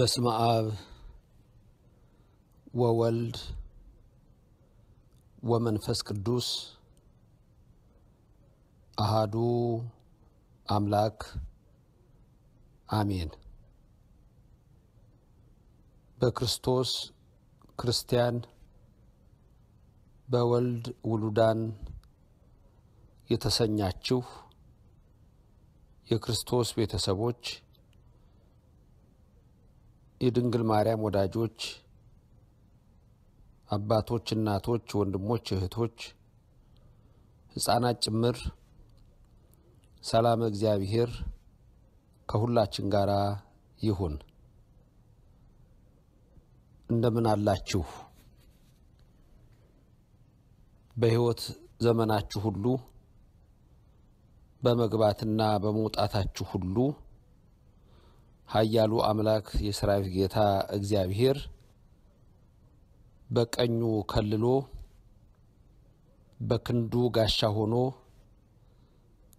በስመ አብ ወወልድ ወመንፈስ ቅዱስ አሃዱ አምላክ አሜን። በክርስቶስ ክርስቲያን በወልድ ውሉዳን የተሰኛችሁ የክርስቶስ ቤተሰቦች የድንግል ማርያም ወዳጆች አባቶች፣ እናቶች፣ ወንድሞች፣ እህቶች፣ ሕፃናት ጭምር ሰላም እግዚአብሔር ከሁላችን ጋር ይሁን። እንደምን አላችሁ? በሕይወት ዘመናችሁ ሁሉ በመግባትና በመውጣታችሁ ሁሉ ኃያሉ አምላክ የሰራዊት ጌታ እግዚአብሔር በቀኙ ከልሎ በክንዱ ጋሻ ሆኖ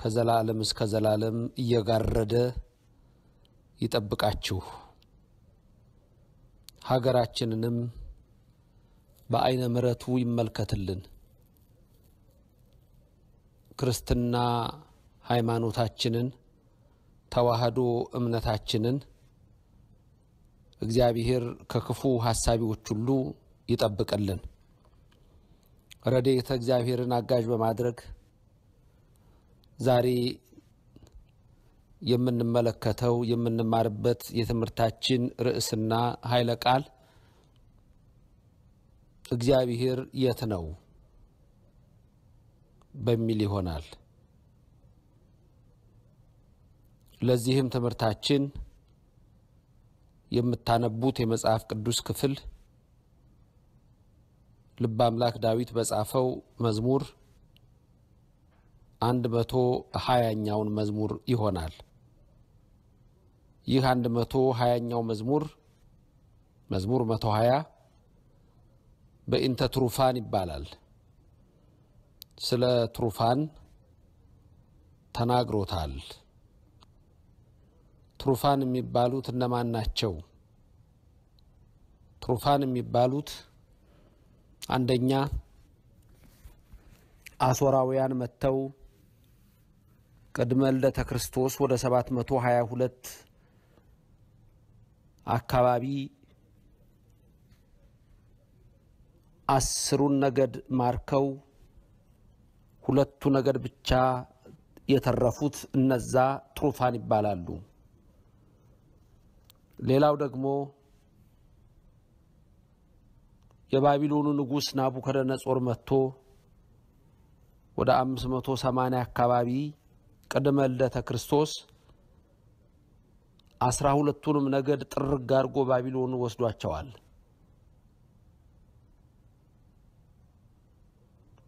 ከዘላለም እስከ ዘላለም እየጋረደ ይጠብቃችሁ። ሀገራችንንም በአይነ ምረቱ ይመልከትልን። ክርስትና ሃይማኖታችንን ተዋህዶ እምነታችንን እግዚአብሔር ከክፉ ሀሳቢዎች ሁሉ ይጠብቅልን። ረድኤተ እግዚአብሔርን አጋዥ በማድረግ ዛሬ የምንመለከተው የምንማርበት የትምህርታችን ርዕስና ኃይለ ቃል እግዚአብሔር የት ነው በሚል ይሆናል። ለዚህም ትምህርታችን የምታነቡት የመጽሐፍ ቅዱስ ክፍል ልበ አምላክ ዳዊት በጻፈው መዝሙር አንድ መቶ ሀያኛውን መዝሙር ይሆናል። ይህ አንድ መቶ ሀያኛው መዝሙር መዝሙር መቶ ሀያ በኢንተ ትሩፋን ይባላል። ስለ ትሩፋን ተናግሮታል። ትሩፋን የሚባሉት እነማን ናቸው? ትሩፋን የሚባሉት አንደኛ አሶራውያን መጥተው ቅድመ ልደተ ክርስቶስ ወደ 722 አካባቢ አስሩን ነገድ ማርከው ሁለቱ ነገድ ብቻ የተረፉት እነዛ ትሩፋን ይባላሉ። ሌላው ደግሞ የባቢሎኑ ንጉሥ ናቡከደነጾር መጥቶ ወደ 580 አካባቢ ቅድመ ልደተ ክርስቶስ አስራ ሁለቱንም ነገድ ጥርግ አድርጎ ባቢሎን ወስዷቸዋል።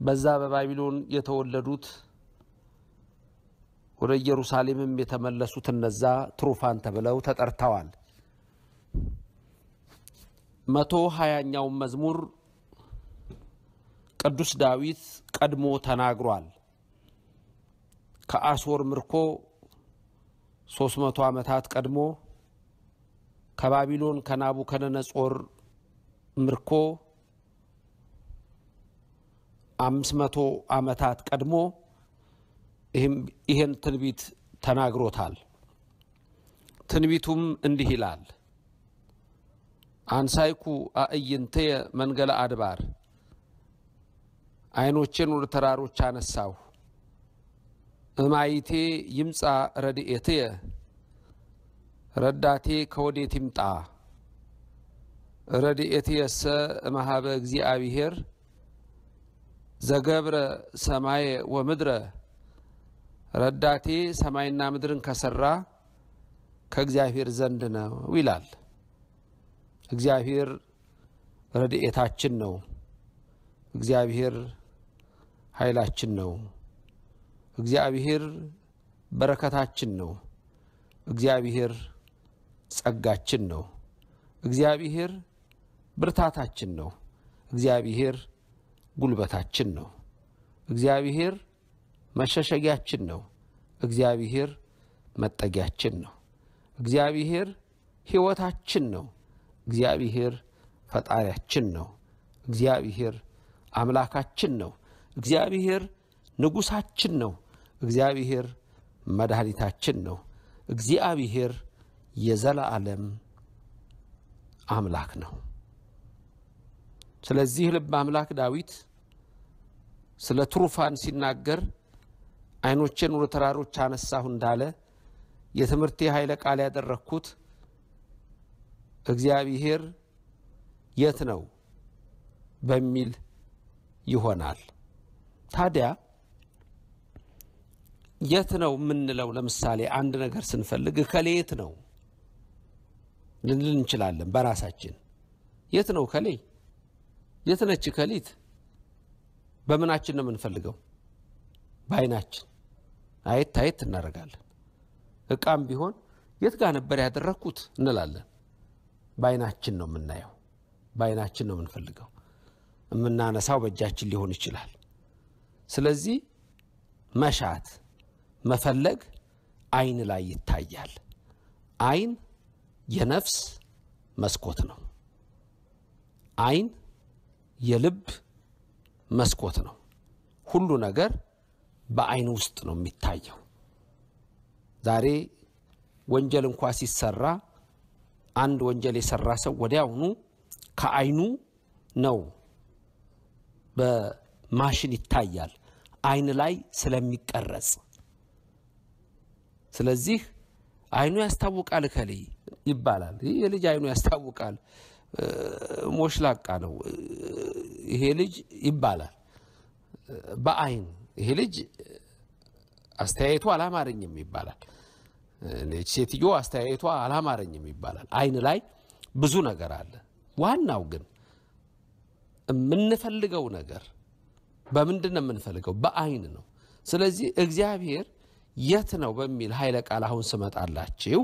በዛ በባቢሎን የተወለዱት ወደ ኢየሩሳሌምም የተመለሱት እነዛ ትሩፋን ተብለው ተጠርተዋል። መቶ ሀያኛው መዝሙር ቅዱስ ዳዊት ቀድሞ ተናግሯል። ከአሶር ምርኮ 300 ዓመታት ቀድሞ ከባቢሎን ከናቡከደነጾር ምርኮ መቶ ዓመታት ቀድሞ ይህን ትንቢት ተናግሮታል። ትንቢቱም እንዲህ ይላል አንሳይኩ አእይንትየ መንገለ አድባር አይኖቼን ወደ ተራሮች አነሳሁ። እማይቴ ይምጻ ረድኤትየ ረዳቴ ከወዴት ይምጣ? ረድኤትየሰ እምኀበ እግዚአብሔር ዘገብረ ሰማየ ወምድረ ረዳቴ ሰማይና ምድርን ከሰራ ከእግዚአብሔር ዘንድ ነው ይላል። እግዚአብሔር ረድኤታችን ነው። እግዚአብሔር ኃይላችን ነው። እግዚአብሔር በረከታችን ነው። እግዚአብሔር ጸጋችን ነው። እግዚአብሔር ብርታታችን ነው። እግዚአብሔር ጉልበታችን ነው። እግዚአብሔር መሸሸጊያችን ነው። እግዚአብሔር መጠጊያችን ነው። እግዚአብሔር ሕይወታችን ነው። እግዚአብሔር ፈጣሪያችን ነው። እግዚአብሔር አምላካችን ነው። እግዚአብሔር ንጉሳችን ነው። እግዚአብሔር መድኃኒታችን ነው። እግዚአብሔር የዘላለም አምላክ ነው። ስለዚህ ልብ አምላክ ዳዊት ስለ ትሩፋን ሲናገር ዓይኖቼን ወደ ተራሮች አነሳሁ እንዳለ የትምህርቴ ኃይለ ቃል ያደረግኩት እግዚአብሔር የት ነው በሚል ይሆናል። ታዲያ የት ነው የምንለው ለምሳሌ አንድ ነገር ስንፈልግ እከሌ የት ነው ልንል እንችላለን። በራሳችን የት ነው እከሌ፣ የት ነች እከሊት። በምናችን ነው የምንፈልገው? በአይናችን አየት አየት እናደርጋለን። እቃም ቢሆን የት ጋር ነበር ያደረግኩት እንላለን። በአይናችን ነው የምናየው፣ በአይናችን ነው የምንፈልገው። የምናነሳው በእጃችን ሊሆን ይችላል። ስለዚህ መሻት መፈለግ አይን ላይ ይታያል። አይን የነፍስ መስኮት ነው። አይን የልብ መስኮት ነው። ሁሉ ነገር በአይን ውስጥ ነው የሚታየው። ዛሬ ወንጀል እንኳ ሲሰራ አንድ ወንጀል የሰራ ሰው ወዲያውኑ ከአይኑ ነው በማሽን ይታያል፣ አይን ላይ ስለሚቀረጽ። ስለዚህ አይኑ ያስታውቃል ከልይ ይባላል። ይህ የልጅ አይኑ ያስታውቃል፣ ሞሽላቃ ነው ይሄ ልጅ ይባላል። በአይን ይሄ ልጅ አስተያየቱ አላማረኝም ይባላል። ሴትዮ አስተያየቷ አላማረኝም ይባላል። አይን ላይ ብዙ ነገር አለ። ዋናው ግን የምንፈልገው ነገር በምንድን ነው የምንፈልገው? በአይን ነው። ስለዚህ እግዚአብሔር የት ነው በሚል ኃይለ ቃል አሁን ስመጣላችሁ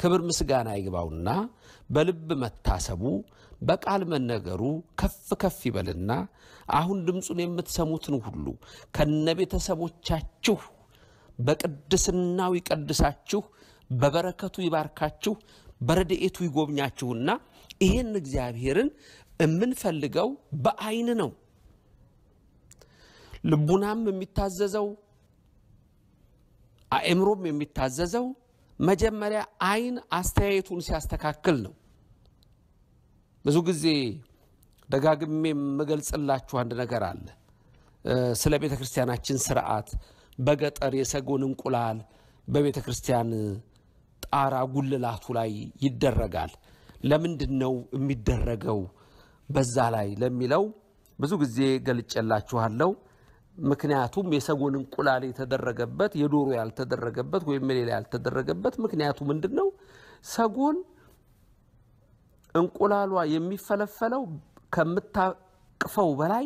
ክብር ምስጋና ይግባውና በልብ መታሰቡ በቃል መነገሩ ከፍ ከፍ ይበልና አሁን ድምፁን የምትሰሙትን ሁሉ ከነ ቤተሰቦቻችሁ በቅድስናው ይቀድሳችሁ፣ በበረከቱ ይባርካችሁ፣ በረድኤቱ ይጎብኛችሁና ይህን እግዚአብሔርን የምንፈልገው በአይን ነው። ልቡናም የሚታዘዘው አእምሮም የሚታዘዘው መጀመሪያ አይን አስተያየቱን ሲያስተካክል ነው። ብዙ ጊዜ ደጋግሜ የምገልጽላችሁ አንድ ነገር አለ ስለ ቤተ ክርስቲያናችን ስርዓት በገጠር የሰጎን እንቁላል በቤተ ክርስቲያን ጣራ ጉልላቱ ላይ ይደረጋል። ለምንድን ነው የሚደረገው በዛ ላይ ለሚለው ብዙ ጊዜ ገልጬላችኋለሁ። ምክንያቱም የሰጎን እንቁላል የተደረገበት የዶሮ ያልተደረገበት ወይም ሌላ ያልተደረገበት ምክንያቱ ምንድን ነው? ሰጎን እንቁላሏ የሚፈለፈለው ከምታቅፈው በላይ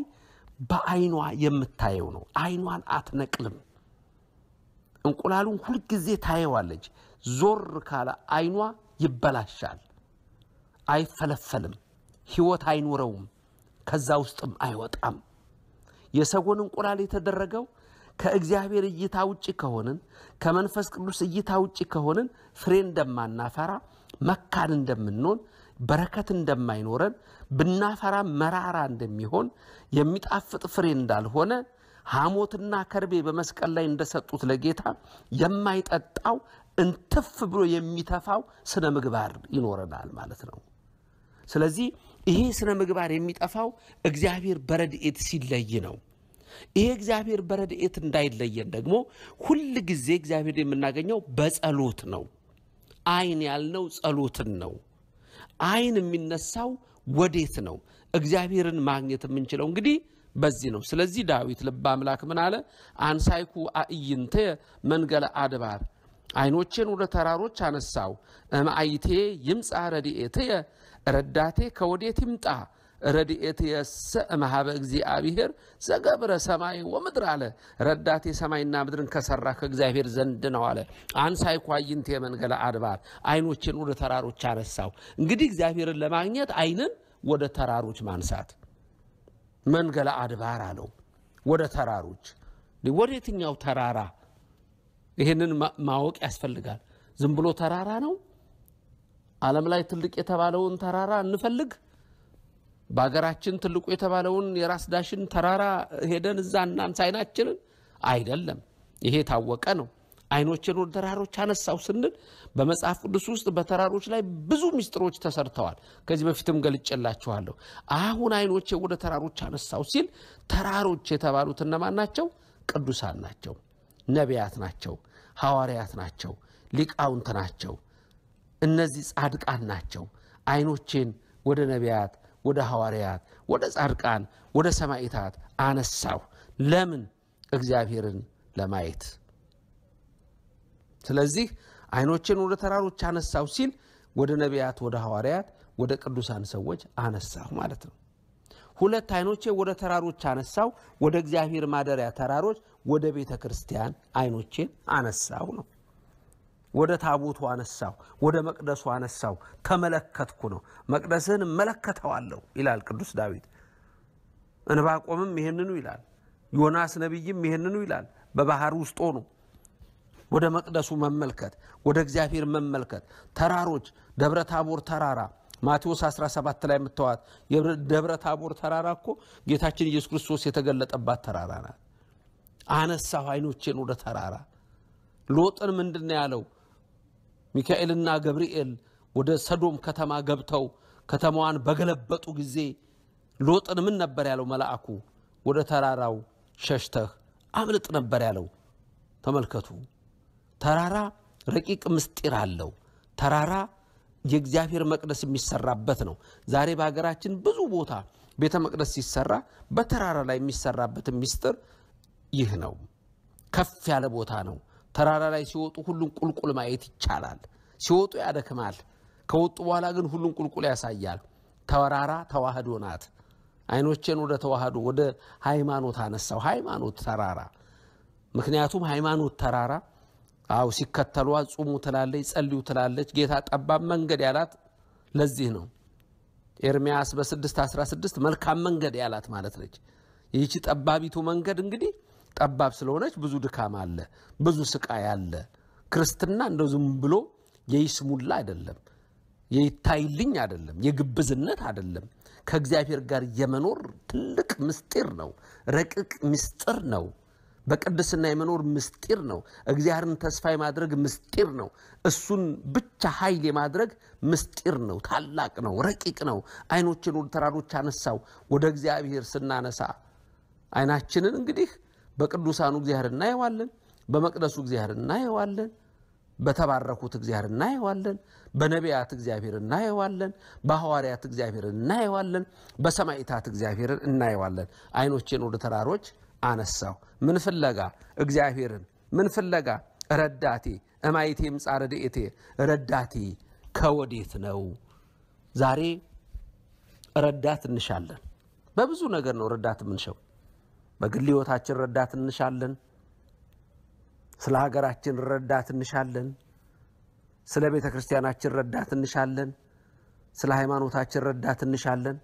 በአይኗ የምታየው ነው። አይኗን አትነቅልም። እንቁላሉን ሁልጊዜ ታየዋለች። ዞር ካለ አይኗ ይበላሻል፣ አይፈለፈልም፣ ህይወት አይኖረውም፣ ከዛ ውስጥም አይወጣም። የሰጎን እንቁላል የተደረገው ከእግዚአብሔር እይታ ውጭ ከሆንን ከመንፈስ ቅዱስ እይታ ውጭ ከሆንን ፍሬ እንደማናፈራ መካን እንደምንሆን በረከት እንደማይኖረን ብናፈራ መራራ እንደሚሆን የሚጣፍጥ ፍሬ እንዳልሆነ ሐሞትና ከርቤ በመስቀል ላይ እንደሰጡት ለጌታ የማይጠጣው እንትፍ ብሎ የሚተፋው ስነ ምግባር ይኖረናል ማለት ነው። ስለዚህ ይሄ ስነ ምግባር የሚጠፋው እግዚአብሔር በረድኤት ሲለይ ነው። ይሄ እግዚአብሔር በረድኤት እንዳይለየን ደግሞ ሁል ጊዜ እግዚአብሔር የምናገኘው በጸሎት ነው። አይን ያልነው ጸሎትን ነው። አይን የሚነሳው ወዴት ነው? እግዚአብሔርን ማግኘት የምንችለው እንግዲህ በዚህ ነው። ስለዚህ ዳዊት ልበ አምላክ ምን አለ? አንሳይኩ አእይንቴ መንገለ አድባር፣ አይኖቼን ወደ ተራሮች አነሳው። እምአይቴ ይምጻ ረድኤትየ፣ ረዳቴ ከወዴት ይምጣ? ረድኤትየሰ እምኀበ እግዚአብሔር ዘገብረ ሰማይ ወምድር አለ። ረዳቴ ሰማይና ምድርን ከሰራ ከእግዚአብሔር ዘንድ ነው አለ። አንሳይኩ አዕይንቴ መንገለ አድባር፣ አይኖቼን ወደ ተራሮች አነሳው። እንግዲህ እግዚአብሔርን ለማግኘት አይንን ወደ ተራሮች ማንሳት መንገለ አድባር አለው። ወደ ተራሮች፣ ወደ የትኛው ተራራ? ይህንን ማወቅ ያስፈልጋል። ዝም ብሎ ተራራ ነው። ዓለም ላይ ትልቅ የተባለውን ተራራ እንፈልግ። በሀገራችን ትልቁ የተባለውን የራስ ዳሽን ተራራ ሄደን እዛ እናንሳ አይናችንን። አይደለም፣ ይሄ የታወቀ ነው። አይኖችን ወደ ተራሮች አነሳው ስንል በመጽሐፍ ቅዱስ ውስጥ በተራሮች ላይ ብዙ ምስጢሮች ተሰርተዋል። ከዚህ በፊትም ገልጬላችኋለሁ። አሁን አይኖቼ ወደ ተራሮች አነሳው ሲል ተራሮች የተባሉት እነማን ናቸው? ቅዱሳን ናቸው፣ ነቢያት ናቸው፣ ሐዋርያት ናቸው፣ ሊቃውንት ናቸው። እነዚህ ጻድቃን ናቸው። አይኖቼን ወደ ነቢያት፣ ወደ ሐዋርያት፣ ወደ ጻድቃን፣ ወደ ሰማዕታት አነሳው ለምን? እግዚአብሔርን ለማየት ስለዚህ አይኖቼን ወደ ተራሮች አነሳው ሲል ወደ ነቢያት፣ ወደ ሐዋርያት፣ ወደ ቅዱሳን ሰዎች አነሳሁ ማለት ነው። ሁለት አይኖቼ ወደ ተራሮች አነሳው፣ ወደ እግዚአብሔር ማደሪያ ተራሮች፣ ወደ ቤተ ክርስቲያን አይኖቼን አነሳው ነው። ወደ ታቦቱ አነሳው፣ ወደ መቅደሱ አነሳው፣ ተመለከትኩ ነው። መቅደስህን እመለከተዋለሁ ይላል ቅዱስ ዳዊት። እንባቆምም ይህንኑ ይላል። ዮናስ ነቢይም ይህንኑ ይላል። በባህር ውስጥ ሆኖ ወደ መቅደሱ መመልከት፣ ወደ እግዚአብሔር መመልከት፣ ተራሮች፣ ደብረ ታቦር ተራራ ማቴዎስ 17 ላይ የምታዋት ደብረ ታቦር ተራራ እኮ ጌታችን ኢየሱስ ክርስቶስ የተገለጠባት ተራራ ናት። አነሳሁ ዓይኖቼን ወደ ተራራ። ሎጥን ምንድን ያለው? ሚካኤልና ገብርኤል ወደ ሰዶም ከተማ ገብተው ከተማዋን በገለበጡ ጊዜ ሎጥን ምን ነበር ያለው መልአኩ? ወደ ተራራው ሸሽተህ አምልጥ ነበር ያለው። ተመልከቱ። ተራራ ረቂቅ ምስጢር አለው። ተራራ የእግዚአብሔር መቅደስ የሚሰራበት ነው። ዛሬ በሀገራችን ብዙ ቦታ ቤተ መቅደስ ሲሰራ በተራራ ላይ የሚሰራበት ምስጢር ይህ ነው። ከፍ ያለ ቦታ ነው። ተራራ ላይ ሲወጡ ሁሉን ቁልቁል ማየት ይቻላል። ሲወጡ ያደክማል። ከወጡ በኋላ ግን ሁሉን ቁልቁል ያሳያል። ተራራ ተዋህዶ ናት። አይኖቼን ወደ ተዋህዶ ወደ ሃይማኖት አነሳው። ሃይማኖት ተራራ ምክንያቱም ሃይማኖት ተራራ አው ሲከተሏ ጹሙ ትላለች፣ ጸልዩ ትላለች። ጌታ ጠባብ መንገድ ያላት ለዚህ ነው። ኤርሚያስ በ6:16 መልካም መንገድ ያላት ማለት ነች። ይህቺ ጠባቢቱ መንገድ እንግዲህ ጠባብ ስለሆነች ብዙ ድካም አለ፣ ብዙ ስቃይ አለ። ክርስትና እንደው ዝም ብሎ የይስሙላ አይደለም፣ የይታይልኝ አይደለም፣ የግብዝነት አይደለም። ከእግዚአብሔር ጋር የመኖር ትልቅ ምስጢር ነው፣ ረቂቅ ምስጢር ነው። በቅድስና የመኖር ምስጢር ነው። እግዚአብሔርን ተስፋ የማድረግ ምስጢር ነው። እሱን ብቻ ኃይል የማድረግ ምስጢር ነው። ታላቅ ነው፣ ረቂቅ ነው። አይኖችን ወደ ተራሮች አነሳው። ወደ እግዚአብሔር ስናነሳ አይናችንን እንግዲህ በቅዱሳኑ እግዚአብሔር እናየዋለን፣ በመቅደሱ እግዚአብሔር እናየዋለን፣ በተባረኩት እግዚአብሔር እናየዋለን፣ በነቢያት እግዚአብሔር እናየዋለን፣ በሐዋርያት እግዚአብሔር እናየዋለን፣ በሰማይታት እግዚአብሔርን እናየዋለን። አይኖችን ወደ ተራሮች አነሳው። ምን ፍለጋ? እግዚአብሔርን። ምን ፍለጋ? ረዳቴ እማይቴ ምጻ ረድኤቴ፣ ረዳቴ ከወዴት ነው? ዛሬ ረዳት እንሻለን። በብዙ ነገር ነው ረዳት የምንሸው። በግል ሕይወታችን ረዳት እንሻለን። ስለ ሀገራችን ረዳት እንሻለን። ስለ ቤተ ክርስቲያናችን ረዳት እንሻለን። ስለ ሃይማኖታችን ረዳት እንሻለን።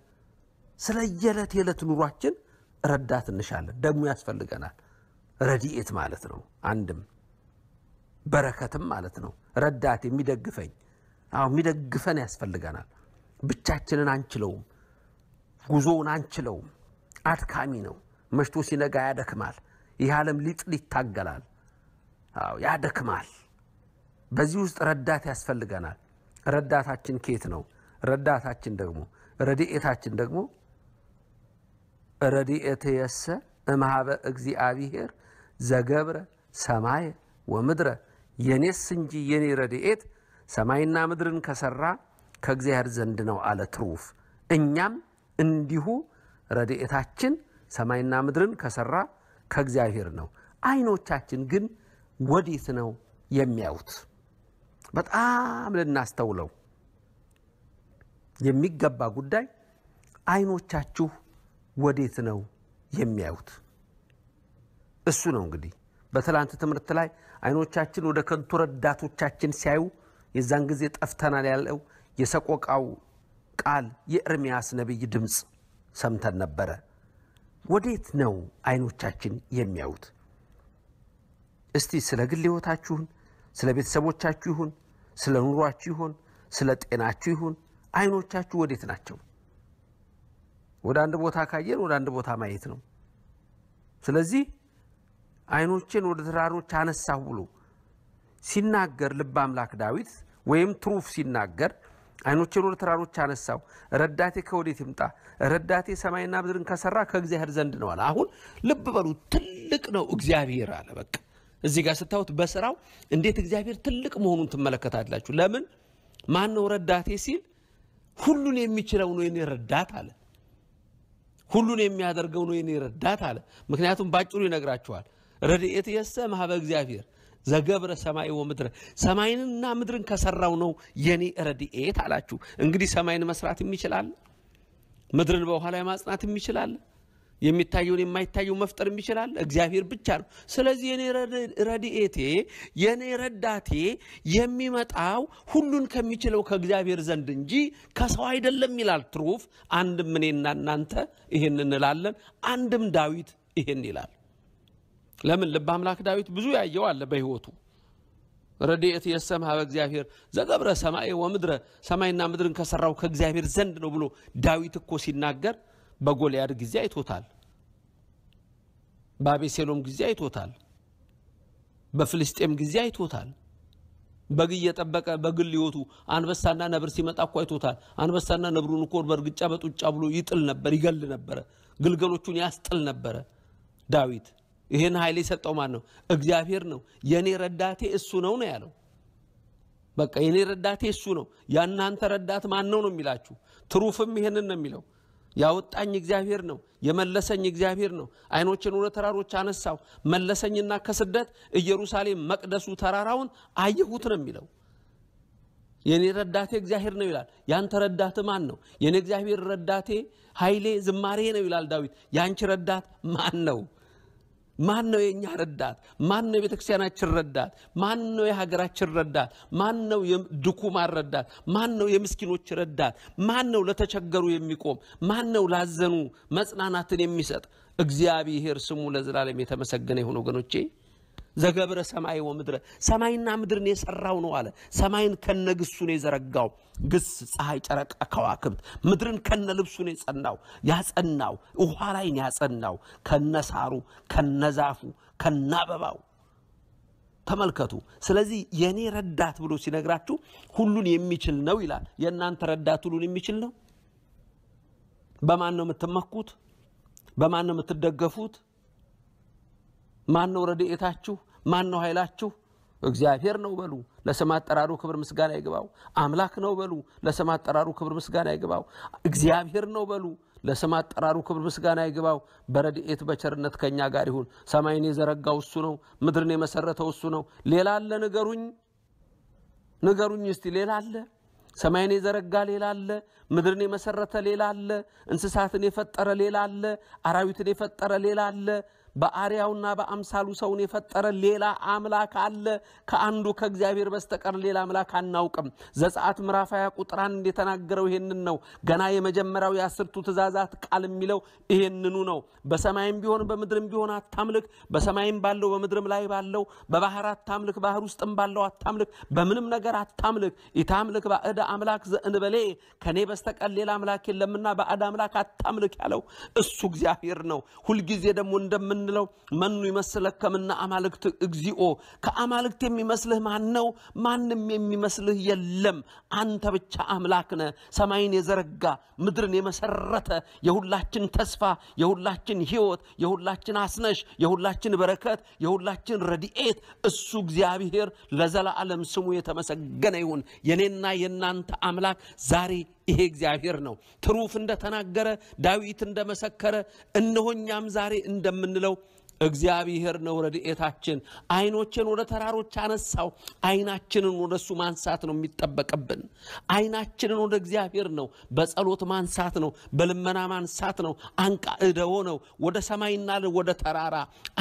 ስለ የዕለት የዕለት ኑሯችን ረዳት እንሻለን። ደግሞ ያስፈልገናል። ረድኤት ማለት ነው፣ አንድም በረከትም ማለት ነው። ረዳት የሚደግፈኝ፣ አዎ የሚደግፈን ያስፈልገናል። ብቻችንን አንችለውም፣ ጉዞውን አንችለውም። አድካሚ ነው። መሽቶ ሲነጋ ያደክማል። ይህ ዓለም ሊጥል ይታገላል፣ አዎ ያደክማል። በዚህ ውስጥ ረዳት ያስፈልገናል። ረዳታችን ኬት ነው? ረዳታችን ደግሞ ረድኤታችን ደግሞ ረድኤትየሰ እምኀበ እግዚአብሔር ዘገብረ ሰማየ ወምድረ የኔስ እንጂ የኔ ረድኤት ሰማይና ምድርን ከሰራ ከእግዚአብሔር ዘንድ ነው አለ ትሩፍ። እኛም እንዲሁ ረድኤታችን ሰማይና ምድርን ከሰራ ከእግዚአብሔር ነው። አይኖቻችን ግን ወዴት ነው የሚያዩት? በጣም ልናስተውለው የሚገባ ጉዳይ አይኖቻችሁ ወዴት ነው የሚያዩት? እሱ ነው እንግዲህ በትላንት ትምህርት ላይ አይኖቻችን ወደ ከንቱ ረዳቶቻችን ሲያዩ የዛን ጊዜ ጠፍተናል ያለው የሰቆቃው ቃል የኤርምያስ ነቢይ ድምፅ ሰምተን ነበረ። ወዴት ነው አይኖቻችን የሚያዩት? እስቲ ስለ ግል ሕይወታችሁን፣ ስለ ቤተሰቦቻችሁ ይሁን፣ ስለ ኑሯችሁ ይሁን፣ ስለ ጤናችሁ ይሁን አይኖቻችሁ ወዴት ናቸው? ወደ አንድ ቦታ ካየን ወደ አንድ ቦታ ማየት ነው። ስለዚህ አይኖችን ወደ ተራሮች አነሳሁ ብሎ ሲናገር ልበ አምላክ ዳዊት ወይም ትሩፍ ሲናገር አይኖችን ወደ ተራሮች አነሳው፣ ረዳቴ ከወዴት ይምጣ? ረዳቴ ሰማይና ምድርን ከሰራ ከእግዚአብሔር ዘንድ ነው አለ። አሁን ልብ በሉ፣ ትልቅ ነው እግዚአብሔር አለ። በቃ እዚህ ጋር ስታዩት በስራው እንዴት እግዚአብሔር ትልቅ መሆኑን ትመለከታላችሁ። ለምን ማን ነው ረዳቴ ሲል ሁሉን የሚችለው ነው የኔ ረዳት አለ። ሁሉን የሚያደርገው ነው የኔ ረዳት አለ። ምክንያቱም ባጭሩ ይነግራችኋል። ረድኤት የሰ ማህበ እግዚአብሔር ዘገብረ ሰማይ ወምድር ሰማይንና ምድርን ከሰራው ነው የኔ ረድኤት አላችሁ። እንግዲህ ሰማይን መስራት የሚችላል፣ ምድርን በኋላ ላይ ማጽናት የሚችላል የሚታየውን የማይታየው መፍጠር የሚችላል እግዚአብሔር ብቻ ነው። ስለዚህ የኔ ረድኤቴ የኔ ረዳቴ የሚመጣው ሁሉን ከሚችለው ከእግዚአብሔር ዘንድ እንጂ ከሰው አይደለም ይላል ትሩፍ። አንድም እኔና እናንተ ይህን እንላለን፣ አንድም ዳዊት ይህን ይላል። ለምን ልብ አምላክ ዳዊት ብዙ ያየው አለ በህይወቱ ረድኤት የሰምሃበ እግዚአብሔር ዘገብረ ሰማይ ወምድረ ሰማይና ምድርን ከሰራው ከእግዚአብሔር ዘንድ ነው ብሎ ዳዊት እኮ ሲናገር በጎልያድ ጊዜ አይቶታል። በአቤሴሎም ጊዜ አይቶታል። በፍልስጤም ጊዜ አይቶታል። በግ እየጠበቀ በግል ህይወቱ አንበሳና ነብር ሲመጣ እኮ አይቶታል። አንበሳና ነብሩን እኮ በእርግጫ በጡጫ ብሎ ይጥል ነበር፣ ይገል ነበረ፣ ግልገሎቹን ያስጥል ነበረ ዳዊት። ይህን ኃይል የሰጠው ማን ነው? እግዚአብሔር ነው። የእኔ ረዳቴ እሱ ነው ነው ያለው። በቃ የእኔ ረዳቴ እሱ ነው። ያናንተ ረዳት ማን ነው ነው የሚላችሁ። ትሩፍም ይህንን ነው የሚለው ያወጣኝ እግዚአብሔር ነው። የመለሰኝ እግዚአብሔር ነው። አይኖችን ወደ ተራሮች አነሳው መለሰኝና ከስደት ኢየሩሳሌም መቅደሱ ተራራውን አየሁት ነው የሚለው። የኔ ረዳቴ እግዚአብሔር ነው ይላል። ያንተ ረዳት ማን ነው? የኔ እግዚአብሔር ረዳቴ ኃይሌ፣ ዝማሬ ነው ይላል ዳዊት። ያንቺ ረዳት ማን ነው? ማን ነው የእኛ ረዳት? ማን ነው የቤተክርስቲያናችን ረዳት? ማን ነው የሀገራችን ረዳት? ማን ነው ድኩማን ረዳት? ማን ነው የምስኪኖች ረዳት? ማን ነው ለተቸገሩ የሚቆም? ማን ነው ላዘኑ መጽናናትን የሚሰጥ? እግዚአብሔር ስሙ ለዘላለም የተመሰገነ የሆነ ወገኖቼ ዘገብረ ሰማይ ወምድረ ሰማይና ምድርን የሰራው ነው አለ። ሰማይን ከነ ግሱ ነው የዘረጋው፣ ግስ ፀሐይ፣ ጨረቃ፣ ከዋክብት። ምድርን ከነ ልብሱ ነው የጸናው ያጸናው፣ ውሃ ላይ ነው ያጸናው፣ ከነ ሳሩ፣ ከነ ዛፉ፣ ከነ አበባው። ተመልከቱ። ስለዚህ የኔ ረዳት ብሎ ሲነግራችሁ ሁሉን የሚችል ነው ይላል። የእናንተ ረዳት ሁሉን የሚችል ነው? በማን ነው የምትመኩት? በማን ነው የምትደገፉት? ማን ነው ረድኤታችሁ? ማን ነው ኃይላችሁ? እግዚአብሔር ነው በሉ። ለስም አጠራሩ ክብር ምስጋና ይግባው። አምላክ ነው በሉ። ለስም አጠራሩ ክብር ምስጋና ይግባው። እግዚአብሔር ነው በሉ። ለስም አጠራሩ ክብር ምስጋና ይግባው። በረድኤት በቸርነት ከእኛ ጋር ይሁን። ሰማይን የዘረጋው እሱ ነው። ምድርን የመሰረተው እሱ ነው። ሌላ አለ? ንገሩኝ፣ ንገሩኝ እስቲ ሌላ አለ? ሰማይን የዘረጋ ሌላ አለ? ምድርን የመሰረተ ሌላ አለ? እንስሳትን የፈጠረ ሌላ አለ? አራዊትን የፈጠረ ሌላ አለ? በአርያውና በአምሳሉ ሰውን የፈጠረ ሌላ አምላክ አለ፣ ከአንዱ ከእግዚአብሔር በስተቀር ሌላ አምላክ አናውቅም። ዘጸአት ምዕራፍ ሃያ ቁጥር አንድ የተናገረው ነው። ገና የመጀመሪያው የአስርቱ ትእዛዛት ቃል የሚለው ይህንኑ ነው። በሰማይም ቢሆን በምድርም ቢሆን አታምልክ፣ በሰማይም ባለው በምድርም ላይ ባለው በባህር አታምልክ፣ ባህር ውስጥም ባለው አታምልክ፣ በምንም ነገር አታምልክ። ኢታምልክ ባዕድ አምላክ ዘእንበሌ ከኔ በስተቀር ሌላ አምላክ የለምና ባዕድ አምላክ አታምልክ ያለው እሱ እግዚአብሔር ነው። ሁልጊዜ ደግሞ እንደምን የምንለው መኑ ይመስለከ እምነ አማልክት እግዚኦ፣ ከአማልክት የሚመስልህ ማን ነው? ማንም የሚመስልህ የለም። አንተ ብቻ አምላክ ሰማይን የዘረጋ ምድርን የመሰረተ የሁላችን ተስፋ፣ የሁላችን ህይወት፣ የሁላችን አስነሽ፣ የሁላችን በረከት፣ የሁላችን ረድኤት እሱ እግዚአብሔር ለዘላለም ስሙ የተመሰገነ ይሁን። የኔና የእናንተ አምላክ ዛሬ ይሄ እግዚአብሔር ነው። ትሩፍ እንደተናገረ ዳዊት እንደመሰከረ እነሆኛም ዛሬ እንደምንለው እግዚአብሔር ነው ረድኤታችን። አይኖችን ወደ ተራሮች አነሳው። አይናችንን ወደ እሱ ማንሳት ነው የሚጠበቅብን። አይናችንን ወደ እግዚአብሔር ነው፣ በጸሎት ማንሳት ነው፣ በልመና ማንሳት ነው። አንቃ እደቦ ነው ወደ ሰማይና ወደ ተራራ።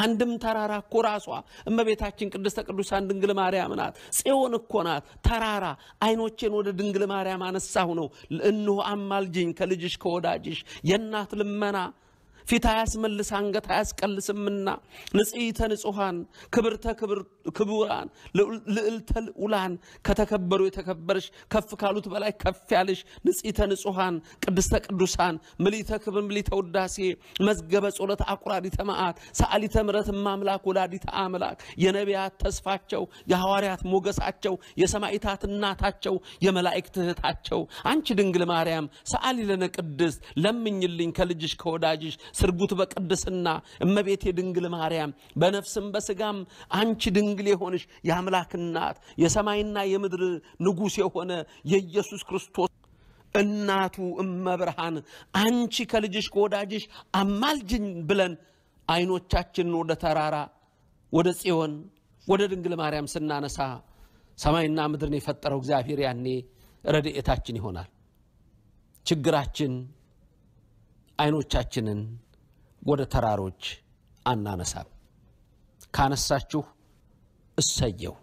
አንድም ተራራ እኮ ራሷ እመቤታችን ቅድስተ ቅዱሳን ድንግል ማርያም ናት። ጽዮን እኮ ናት ተራራ። አይኖችን ወደ ድንግል ማርያም አነሳሁ ነው። እንሆ አማልጅኝ ከልጅሽ ከወዳጅሽ የእናት ልመና ፊት አያስመልስ አንገት አያስቀልስምና ንጽሕተ ንጹሐን ክብርተ ክቡራን ልዕልተ ልዑላን ከተከበሩ የተከበርሽ ከፍ ካሉት በላይ ከፍ ያልሽ ንጽሕተ ንጹሐን ቅድስተ ቅዱሳን ምሊተ ክብር ምሊተ ውዳሴ መዝገበ ጸሎት አቁራዲተ መዓት ሰአሊተ ምሕረት ማምላክ ወላዲተ አምላክ የነቢያት ተስፋቸው የሐዋርያት ሞገሳቸው የሰማዕታት እናታቸው የመላእክት እህታቸው አንቺ ድንግል ማርያም ሰአሊ ለነ ቅድስት ለምኝልኝ ከልጅሽ ከወዳጅሽ ስርጉት በቅድስና እመቤቴ ድንግል ማርያም በነፍስም በስጋም አንቺ ድንግል የሆንሽ የአምላክ እናት የሰማይና የምድር ንጉሥ የሆነ የኢየሱስ ክርስቶስ እናቱ እመብርሃን አንቺ ከልጅሽ ከወዳጅሽ አማልጅኝ ብለን አይኖቻችንን ወደ ተራራ ወደ ጽዮን ወደ ድንግል ማርያም ስናነሳ ሰማይና ምድርን የፈጠረው እግዚአብሔር ያኔ ረድኤታችን ይሆናል። ችግራችን አይኖቻችንን ወደ ተራሮች አናነሳም። ካነሳችሁ እሰየው።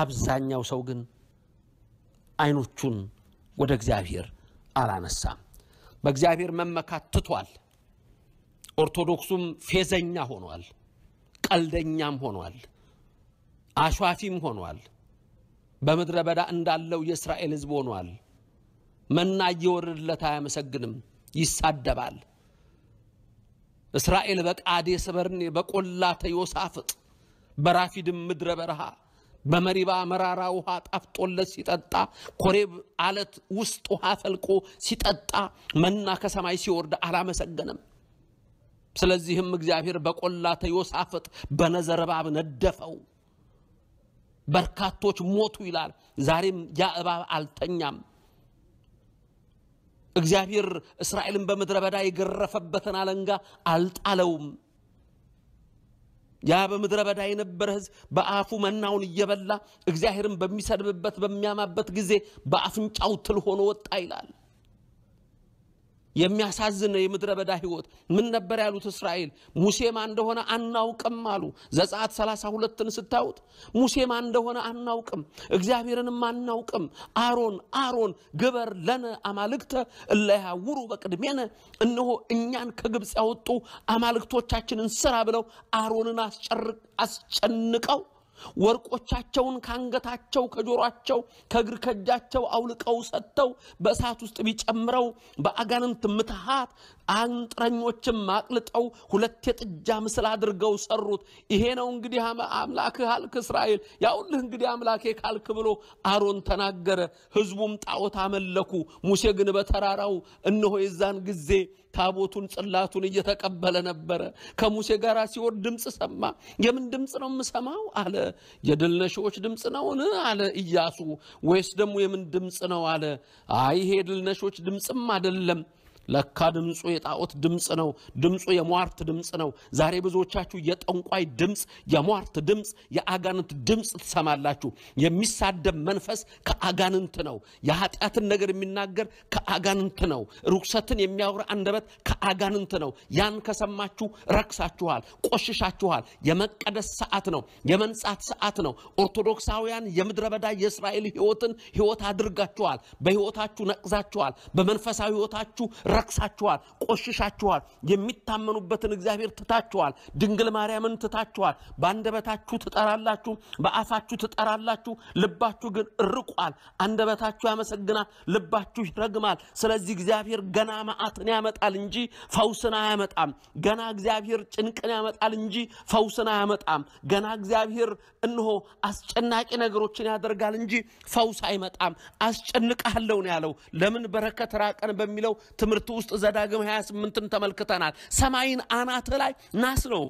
አብዛኛው ሰው ግን አይኖቹን ወደ እግዚአብሔር አላነሳም። በእግዚአብሔር መመካት ትቷል። ኦርቶዶክሱም ፌዘኛ ሆኗል፣ ቀልደኛም ሆኗል፣ አሿፊም ሆኗል። በምድረ በዳ እንዳለው የእስራኤል ሕዝብ ሆኗል። መና እየወረደለት አያመሰግንም፣ ይሳደባል። እስራኤል በቃዴስ በርኔ በቆላተ ዮሳፍጥ በራፊድም ምድረ በረሃ በመሪባ መራራ ውሃ ጣፍጦለት ሲጠጣ ኮሬብ አለት ውስጥ ውሃ ፈልቆ ሲጠጣ መና ከሰማይ ሲወርድ አላመሰገነም። ስለዚህም እግዚአብሔር በቆላተ ዮሳፍጥ በነዘረባብ ነደፈው። በርካቶች ሞቱ ይላል። ዛሬም ያ እባብ አልተኛም። እግዚአብሔር እስራኤልን በምድረ በዳ የገረፈበትን አለንጋ አልጣለውም። ያ በምድረ በዳ የነበረ ህዝብ በአፉ መናውን እየበላ እግዚአብሔርን በሚሰድብበት በሚያማበት ጊዜ በአፍንጫው ትል ሆኖ ወጣ ይላል። የሚያሳዝን የምድረ በዳ ህይወት ምን ነበር ያሉት እስራኤል ሙሴ ማን እንደሆነ አናውቅም አሉ ዘጸአት 32ን ስታዩት ሙሴ ማን እንደሆነ አናውቅም እግዚአብሔርንም አናውቅም አሮን አሮን ግበር ለነ አማልክተ እለያውሩ በቅድሜነ እነሆ እኛን ከግብፅ ያወጡ አማልክቶቻችንን ስራ ብለው አሮንን አስጨንቀው ወርቆቻቸውን ካንገታቸው፣ ከጆሯቸው፣ ከእግር ከእጃቸው አውልቀው ሰጥተው በእሳት ውስጥ ቢጨምረው በአጋንንት ምትሃት አንጥረኞችም አቅልጠው ሁለት የጥጃ ምስል አድርገው ሰሩት። ይሄ ነው እንግዲህ አምላክህ አልክ እስራኤል፣ ያውልህ እንግዲህ አምላኬ ካልክ ብሎ አሮን ተናገረ። ህዝቡም ጣዖት አመለኩ። ሙሴ ግን በተራራው እነሆ የዛን ጊዜ ታቦቱን ጽላቱን እየተቀበለ ነበረ። ከሙሴ ጋር ሲወርድ ድምፅ ሰማ። የምን ድምፅ ነው የምሰማው አለ። የድል ድምፅ ነውን አለ ኢያሱ። ወይስ ደግሞ የምን ድምፅ ነው አለ። አይ ይሄ የድል ድምፅም አደለም ለካ ድምፁ የጣዖት ድምፅ ነው። ድምፁ የሟርት ድምፅ ነው። ዛሬ ብዙዎቻችሁ የጠንቋይ ድምፅ፣ የሟርት ድምፅ፣ የአጋንንት ድምፅ ትሰማላችሁ። የሚሳደብ መንፈስ ከአጋንንት ነው። የኃጢአትን ነገር የሚናገር ከአጋንንት ነው። ርኩሰትን የሚያወራ አንደበት ከአጋንንት ነው። ያን ከሰማችሁ ረክሳችኋል፣ ቆሽሻችኋል። የመቀደስ ሰዓት ነው። የመንጻት ሰዓት ነው። ኦርቶዶክሳውያን የምድረ በዳ የእስራኤል ህይወትን ህይወት አድርጋችኋል። በህይወታችሁ ነቅዛችኋል። በመንፈሳዊ ህይወታችሁ ረክሳችኋል፣ ቆሽሻችኋል፣ የሚታመኑበትን እግዚአብሔር ትታችኋል፣ ድንግል ማርያምን ትታችኋል። በአንደበታችሁ ትጠራላችሁ፣ በአፋችሁ ትጠራላችሁ፣ ልባችሁ ግን እርቋል። አንደበታችሁ ያመሰግናል፣ ልባችሁ ይረግማል። ስለዚህ እግዚአብሔር ገና መዓትን ያመጣል እንጂ ፈውስን አያመጣም። ገና እግዚአብሔር ጭንቅን ያመጣል እንጂ ፈውስን አያመጣም። ገና እግዚአብሔር እንሆ አስጨናቂ ነገሮችን ያደርጋል እንጂ ፈውስ አይመጣም። አስጨንቃለሁ ነው ያለው። ለምን በረከት ራቀን በሚለው ትምህርት ሁለት ውስጥ ዘዳግም 28ን ተመልክተናል። ሰማይን አናት ላይ ናስ ነው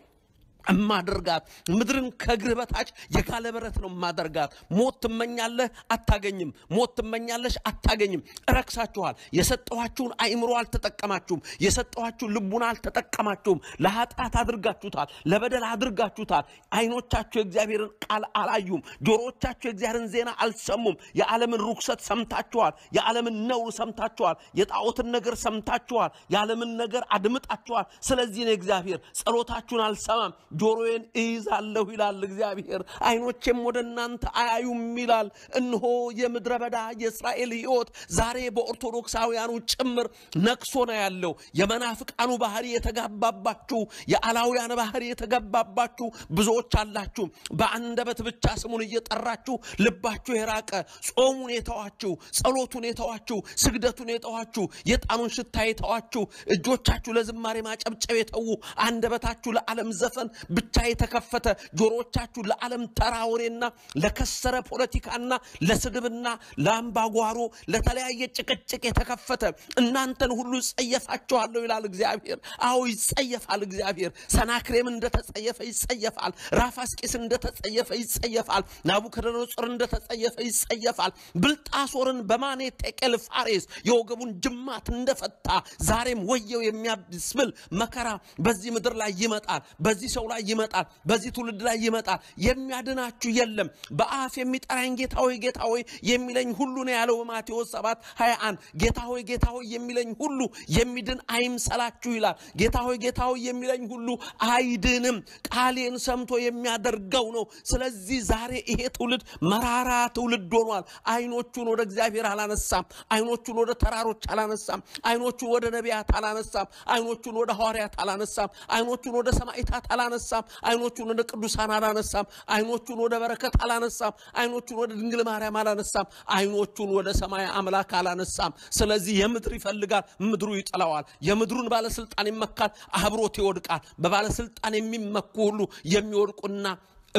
እማደርጋት ምድርን ከእግር በታች የጋለ በረት ነው የማደርጋት ሞት ትመኛለህ አታገኝም፣ ሞት ትመኛለሽ አታገኝም። እረክሳችኋል። የሰጠኋችሁን አይምሮ አልተጠቀማችሁም፣ የሰጠኋችሁን ልቡን አልተጠቀማችሁም። ለኃጢአት አድርጋችሁታል፣ ለበደል አድርጋችሁታል። አይኖቻችሁ የእግዚአብሔርን ቃል አላዩም፣ ጆሮቻችሁ የእግዚአብሔርን ዜና አልሰሙም። የዓለምን ርኩሰት ሰምታችኋል፣ የዓለምን ነውር ሰምታችኋል፣ የጣዖትን ነገር ሰምታችኋል፣ የዓለምን ነገር አድምጣችኋል። ስለዚህ ነው እግዚአብሔር ጸሎታችሁን አልሰማም ጆሮዬን እይዛለሁ ይላል እግዚአብሔር። አይኖቼም ወደ እናንተ አያዩም ይላል። እነሆ የምድረ በዳ የእስራኤል ህይወት ዛሬ በኦርቶዶክሳውያኑ ጭምር ነክሶ ነው ያለው። የመናፍቃኑ ባህሪ የተጋባባችሁ፣ የአላውያን ባህሪ የተጋባባችሁ ብዙዎች አላችሁ። በአንደበት ብቻ ስሙን እየጠራችሁ ልባችሁ የራቀ ጾሙን የተዋችሁ፣ ጸሎቱን የተዋችሁ፣ ስግደቱን የተዋችሁ፣ የጣኑን ሽታ የተዋችሁ፣ እጆቻችሁ ለዝማሬ ማጨብጨብ የተዉ፣ አንደበታችሁ ለዓለም ዘፈን ብቻ የተከፈተ ጆሮቻችሁ ለዓለም ተራ ወሬና ለከሰረ ፖለቲካና ለስድብና ለአምባጓሮ ለተለያየ ጭቅጭቅ የተከፈተ እናንተን ሁሉ ይጸየፋችኋለሁ ይላል እግዚአብሔር። አዎ ይጸየፋል እግዚአብሔር። ሰናክሬም እንደተጸየፈ ይጸየፋል። ራፋስቄስ እንደተጸየፈ ይጸየፋል። ናቡከደነጾር እንደተጸየፈ ይጸየፋል። ብልጣሶርን በማኔ ቴቄል ፋሬስ የወገቡን ጅማት እንደፈታ ዛሬም ወየው የሚያስብል መከራ በዚህ ምድር ላይ ይመጣል። በዚህ ሰው ላይ ይመጣል፣ በዚህ ትውልድ ላይ ይመጣል። የሚያድናችሁ የለም። በአፍ የሚጠራኝ ጌታ ሆይ ጌታ ሆይ የሚለኝ ሁሉ ነው ያለው በማቴዎስ 7 21 ጌታ ሆይ ጌታ ሆይ የሚለኝ ሁሉ የሚድን አይምሰላችሁ ይላል። ጌታ ሆይ ጌታ ሆይ የሚለኝ ሁሉ አይድንም፣ ቃሌን ሰምቶ የሚያደርገው ነው። ስለዚህ ዛሬ ይሄ ትውልድ መራራ ትውልድ ሆኗል። አይኖቹን ወደ እግዚአብሔር አላነሳም። አይኖቹን ወደ ተራሮች አላነሳም። አይኖቹን ወደ ነቢያት አላነሳም። አይኖቹን ወደ ሐዋርያት አላነሳም። አይኖቹን ወደ ሰማይታት አላነሳም። አላነሳም። አይኖቹን ወደ ቅዱሳን አላነሳም። አይኖቹን ወደ በረከት አላነሳም። አይኖቹን ወደ ድንግል ማርያም አላነሳም። አይኖቹን ወደ ሰማይ አምላክ አላነሳም። ስለዚህ የምድር ይፈልጋል፣ ምድሩ ይጠላዋል። የምድሩን ባለስልጣን ይመካል፣ አብሮት ይወድቃል። በባለስልጣን የሚመኩ ሁሉ የሚወድቁና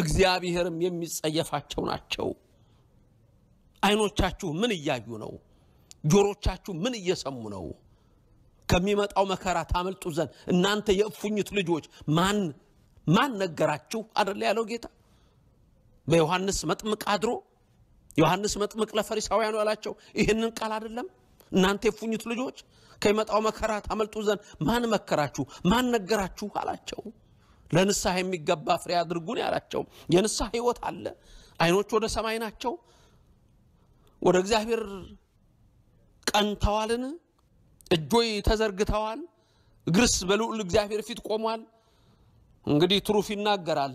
እግዚአብሔርም የሚጸየፋቸው ናቸው። አይኖቻችሁ ምን እያዩ ነው? ጆሮቻችሁ ምን እየሰሙ ነው? ከሚመጣው መከራ ታመልጡ ዘንድ እናንተ የእፉኝት ልጆች ማን ማን ነገራችሁ አደለ ያለው ጌታ በዮሐንስ መጥምቅ አድሮ ዮሐንስ መጥምቅ ለፈሪሳውያኑ ያላቸው ይህንን ቃል አይደለም እናንተ የፉኝት ልጆች ከሚመጣው መከራ ታመልጡ ዘንድ ማን መከራችሁ ማን ነገራችሁ አላቸው ለንስሐ የሚገባ ፍሬ አድርጉን ያላቸው የንስሐ ህይወት አለ አይኖች ወደ ሰማይ ናቸው ወደ እግዚአብሔር ቀንተዋልን እጆይ ተዘርግተዋል እግርስ በልዑል እግዚአብሔር ፊት ቆሟል እንግዲህ ትሩፍ ይናገራል።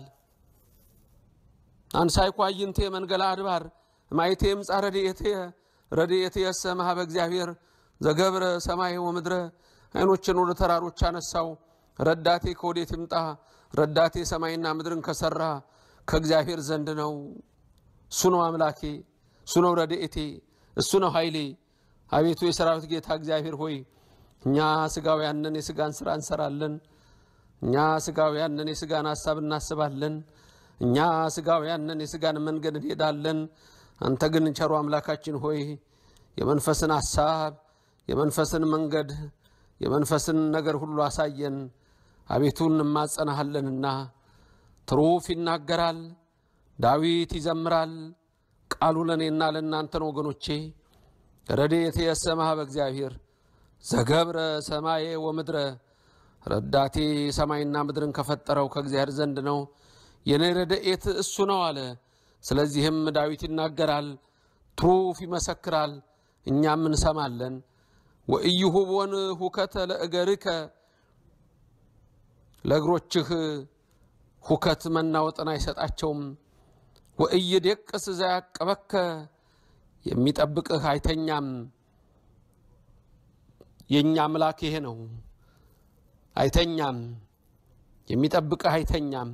አንሳይኳ ኳይንቴ መንገላ አድባር ማይቴ ምጻ ረድኤቴ ረድኤቴ የሰማሀ በእግዚአብሔር ዘገብረ ሰማይ ወምድረ አይኖችን ወደ ተራሮች አነሳው። ረዳቴ ከወዴት ይምጣ? ረዳቴ ሰማይና ምድርን ከሰራ ከእግዚአብሔር ዘንድ ነው። እሱ ነው አምላኬ፣ እሱ ነው ረድኤቴ፣ እሱ ነው ኃይሌ። አቤቱ የሰራዊት ጌታ እግዚአብሔር ሆይ እኛ ስጋውያንን የስጋን ስራ እንሰራለን እኛ ስጋውያን ነን፣ የስጋን ሀሳብ እናስባለን። እኛ ስጋውያን ነን፣ የስጋን መንገድ እንሄዳለን። አንተ ግን ቸሩ አምላካችን ሆይ የመንፈስን ሀሳብ፣ የመንፈስን መንገድ፣ የመንፈስን ነገር ሁሉ አሳየን። አቤቱ እንማጸናሃለንና ትሩፍ ይናገራል፣ ዳዊት ይዘምራል። ቃሉ ለእኔና ለእናንተን ወገኖቼ ረድኤትየ እሰ እምኀበ እግዚአብሔር ዘገብረ ሰማየ ወምድረ ረዳቴ ሰማይና ምድርን ከፈጠረው ከእግዚአብሔር ዘንድ ነው፣ የኔ ረድኤት እሱ ነው አለ። ስለዚህም ዳዊት ይናገራል፣ ትሩፍ ይመሰክራል፣ እኛም እንሰማለን። ወኢይሁቦን ሁከተ ለእገርከ ለእግሮችህ ሁከት መናወጥን አይሰጣቸውም። ደቅስ ዘያቀበከ የሚጠብቅህ አይተኛም። የእኛ አምላክ ይሄ ነው። አይተኛም፣ የሚጠብቅህ አይተኛም፣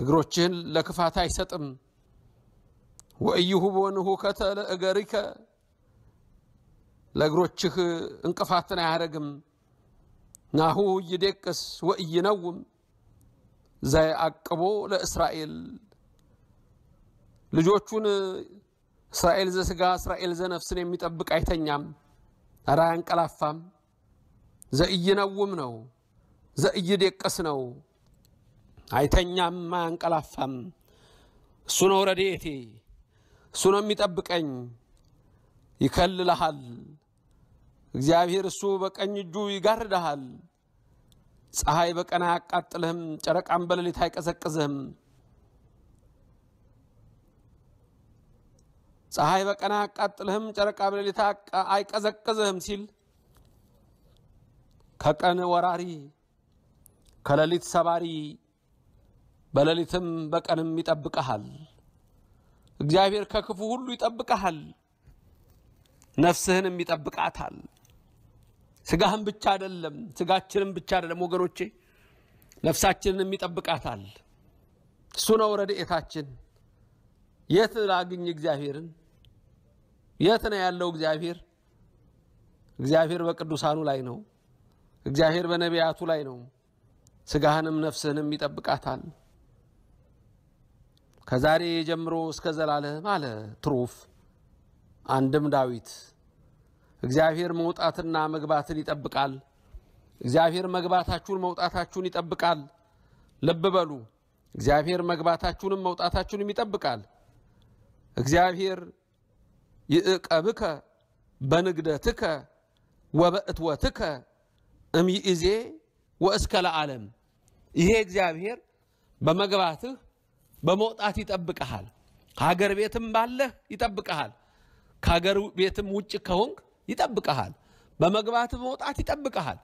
እግሮችህን ለክፋት አይሰጥም። ወእይሁ በንሁከተ ለእገሪከ ለእግሮችህ እንቅፋትን አያደርግም። ናሁ ይዴቅስ ወእይነውም አቅቦ ለእስራኤል ልጆቹን እስራኤል ዘስጋ እስራኤል ዘነፍስን የሚጠብቅ አይተኛም፣ ኧረ አያንቀላፋም። ዘእይነውም ነው፣ ዘእይዴቀስ ነው። አይተኛም አያንቀላፋም። እሱ ነው ረድኤቴ፣ እሱ ነው የሚጠብቀኝ። ይከልልሃል እግዚአብሔር፣ እሱ በቀኝ እጁ ይጋርድሃል። ፀሐይ በቀን አያቃጥልህም፣ ጨረቃም በሌሊት አይቀዘቅዝህም። ፀሐይ በቀን አያቃጥልህም፣ ጨረቃ በሌሊት አይቀዘቅዝህም ሲል ከቀን ወራሪ ከሌሊት ሰባሪ በሌሊትም በቀንም ይጠብቀሃል። እግዚአብሔር ከክፉ ሁሉ ይጠብቀሃል። ነፍስህንም ይጠብቃታል። ስጋህን ብቻ አይደለም፣ ስጋችንም ብቻ አይደለም ወገኖቼ፣ ነፍሳችንንም ይጠብቃታል። እሱ ነው ረድኤታችን። የት ላግኝ እግዚአብሔርን? የት ነው ያለው እግዚአብሔር? እግዚአብሔር በቅዱሳኑ ላይ ነው። እግዚአብሔር በነቢያቱ ላይ ነው። ስጋህንም ነፍስህንም ይጠብቃታል ከዛሬ ጀምሮ እስከ ዘላለም አለ ትሩፍ። አንድም ዳዊት እግዚአብሔር መውጣትና መግባትን ይጠብቃል። እግዚአብሔር መግባታችሁን መውጣታችሁን ይጠብቃል። ልብ በሉ፣ እግዚአብሔር መግባታችሁንም መውጣታችሁንም ይጠብቃል። እግዚአብሔር ይእቀብከ በንግደትከ ወበእትወትከ أم يئزي وأسكال عالم يهيك زيابير بمقراته بموتاتي يتبك أحال كاغر بيتم باله يتبك أحال كاغر بيتم وجه كهونك يتبك أحال بمقراته بموتاتي يتبك أحال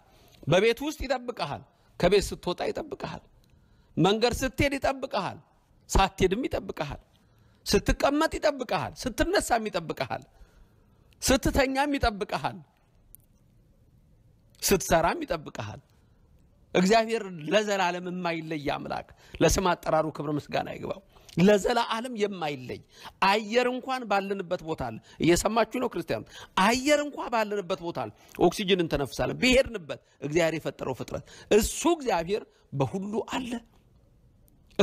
ببيت وست يتبك أحال كبير ستوتا يتبك أحال منقر ستين يتبك أحال ساتي دم يتبك أحال ستك أمات يتبك أحال ستنسام يتبك أحال ستتنيام يتبك أحال ስትሰራም ይጠብቀሃል። እግዚአብሔር ለዘላለም የማይለይ አምላክ፣ ለስም አጠራሩ ክብር ምስጋና ይግባው። ለዘላለም የማይለይ አየር እንኳን ባለንበት ቦታ አለ። እየሰማችሁ ነው ክርስቲያኖች? አየር እንኳን ባለንበት ቦታ አለ። ኦክሲጅን እንተነፍሳለን። ብሄድንበት እግዚአብሔር የፈጠረው ፍጥረት እሱ እግዚአብሔር በሁሉ አለ።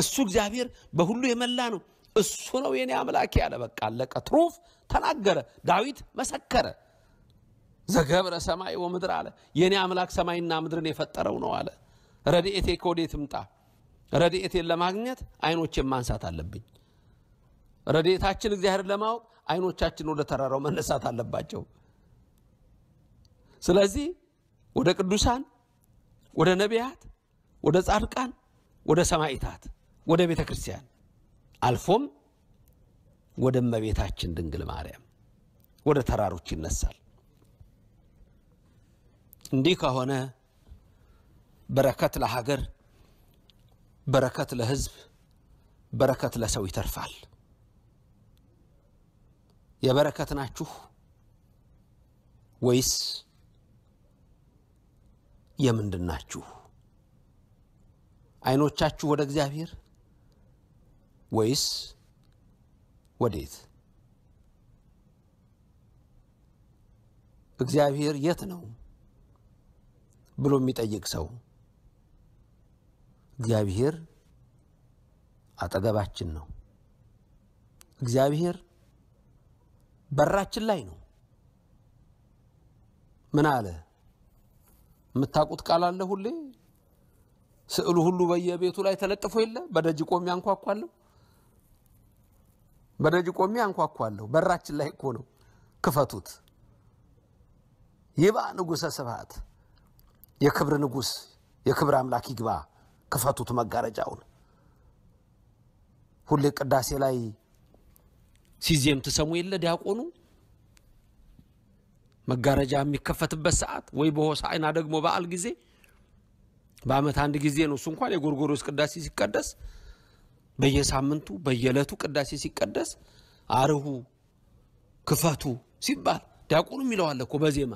እሱ እግዚአብሔር በሁሉ የመላ ነው። እሱ ነው የኔ አምላኬ ያለ። በቃ አለቀ። ትሩፍ ተናገረ። ዳዊት መሰከረ። ዘገብረ ሰማይ ወምድር አለ። የእኔ አምላክ ሰማይና ምድርን የፈጠረው ነው አለ። ረድኤቴ ከወዴት ትምጣ? ረድኤቴን ለማግኘት አይኖቼን ማንሳት አለብኝ። ረድኤታችን እግዚአብሔር ለማወቅ አይኖቻችን ወደ ተራራው መነሳት አለባቸው። ስለዚህ ወደ ቅዱሳን፣ ወደ ነቢያት፣ ወደ ጻድቃን፣ ወደ ሰማይታት ወደ ቤተ ክርስቲያን አልፎም ወደ እመቤታችን ድንግል ማርያም ወደ ተራሮች ይነሳል። እንዲህ ከሆነ በረከት ለሀገር፣ በረከት ለህዝብ፣ በረከት ለሰው ይተርፋል። የበረከት ናችሁ ወይስ የምንድን ናችሁ? አይኖቻችሁ ወደ እግዚአብሔር ወይስ ወዴት? እግዚአብሔር የት ነው? ብሎ የሚጠይቅ ሰው እግዚአብሔር አጠገባችን ነው። እግዚአብሔር በራችን ላይ ነው። ምን አለ? የምታውቁት ቃል አለ ሁሌ ስዕሉ ሁሉ በየቤቱ ላይ ተለጥፎ የለ በደጅ ቆሜ አንኳኳለሁ፣ በደጅ ቆሜ አንኳኳለሁ። በራችን ላይ እኮ ነው፣ ክፈቱት። ይባ ንጉሠ ስብሐት የክብር ንጉሥ የክብር አምላክ ይግባ። ክፈቱት መጋረጃውን። ሁሌ ቅዳሴ ላይ ሲዜም ትሰሙ የለ ዲያቆኑ መጋረጃ የሚከፈትበት ሰዓት ወይ በሆሳዕና ደግሞ በዓል ጊዜ በዓመት አንድ ጊዜ ነው። እሱ እንኳን የጎርጎሮስ ቅዳሴ ሲቀደስ በየሳምንቱ በየዕለቱ ቅዳሴ ሲቀደስ አርሁ ክፈቱ ሲባል ዲያቆኑም ይለዋል እኮ በዜማ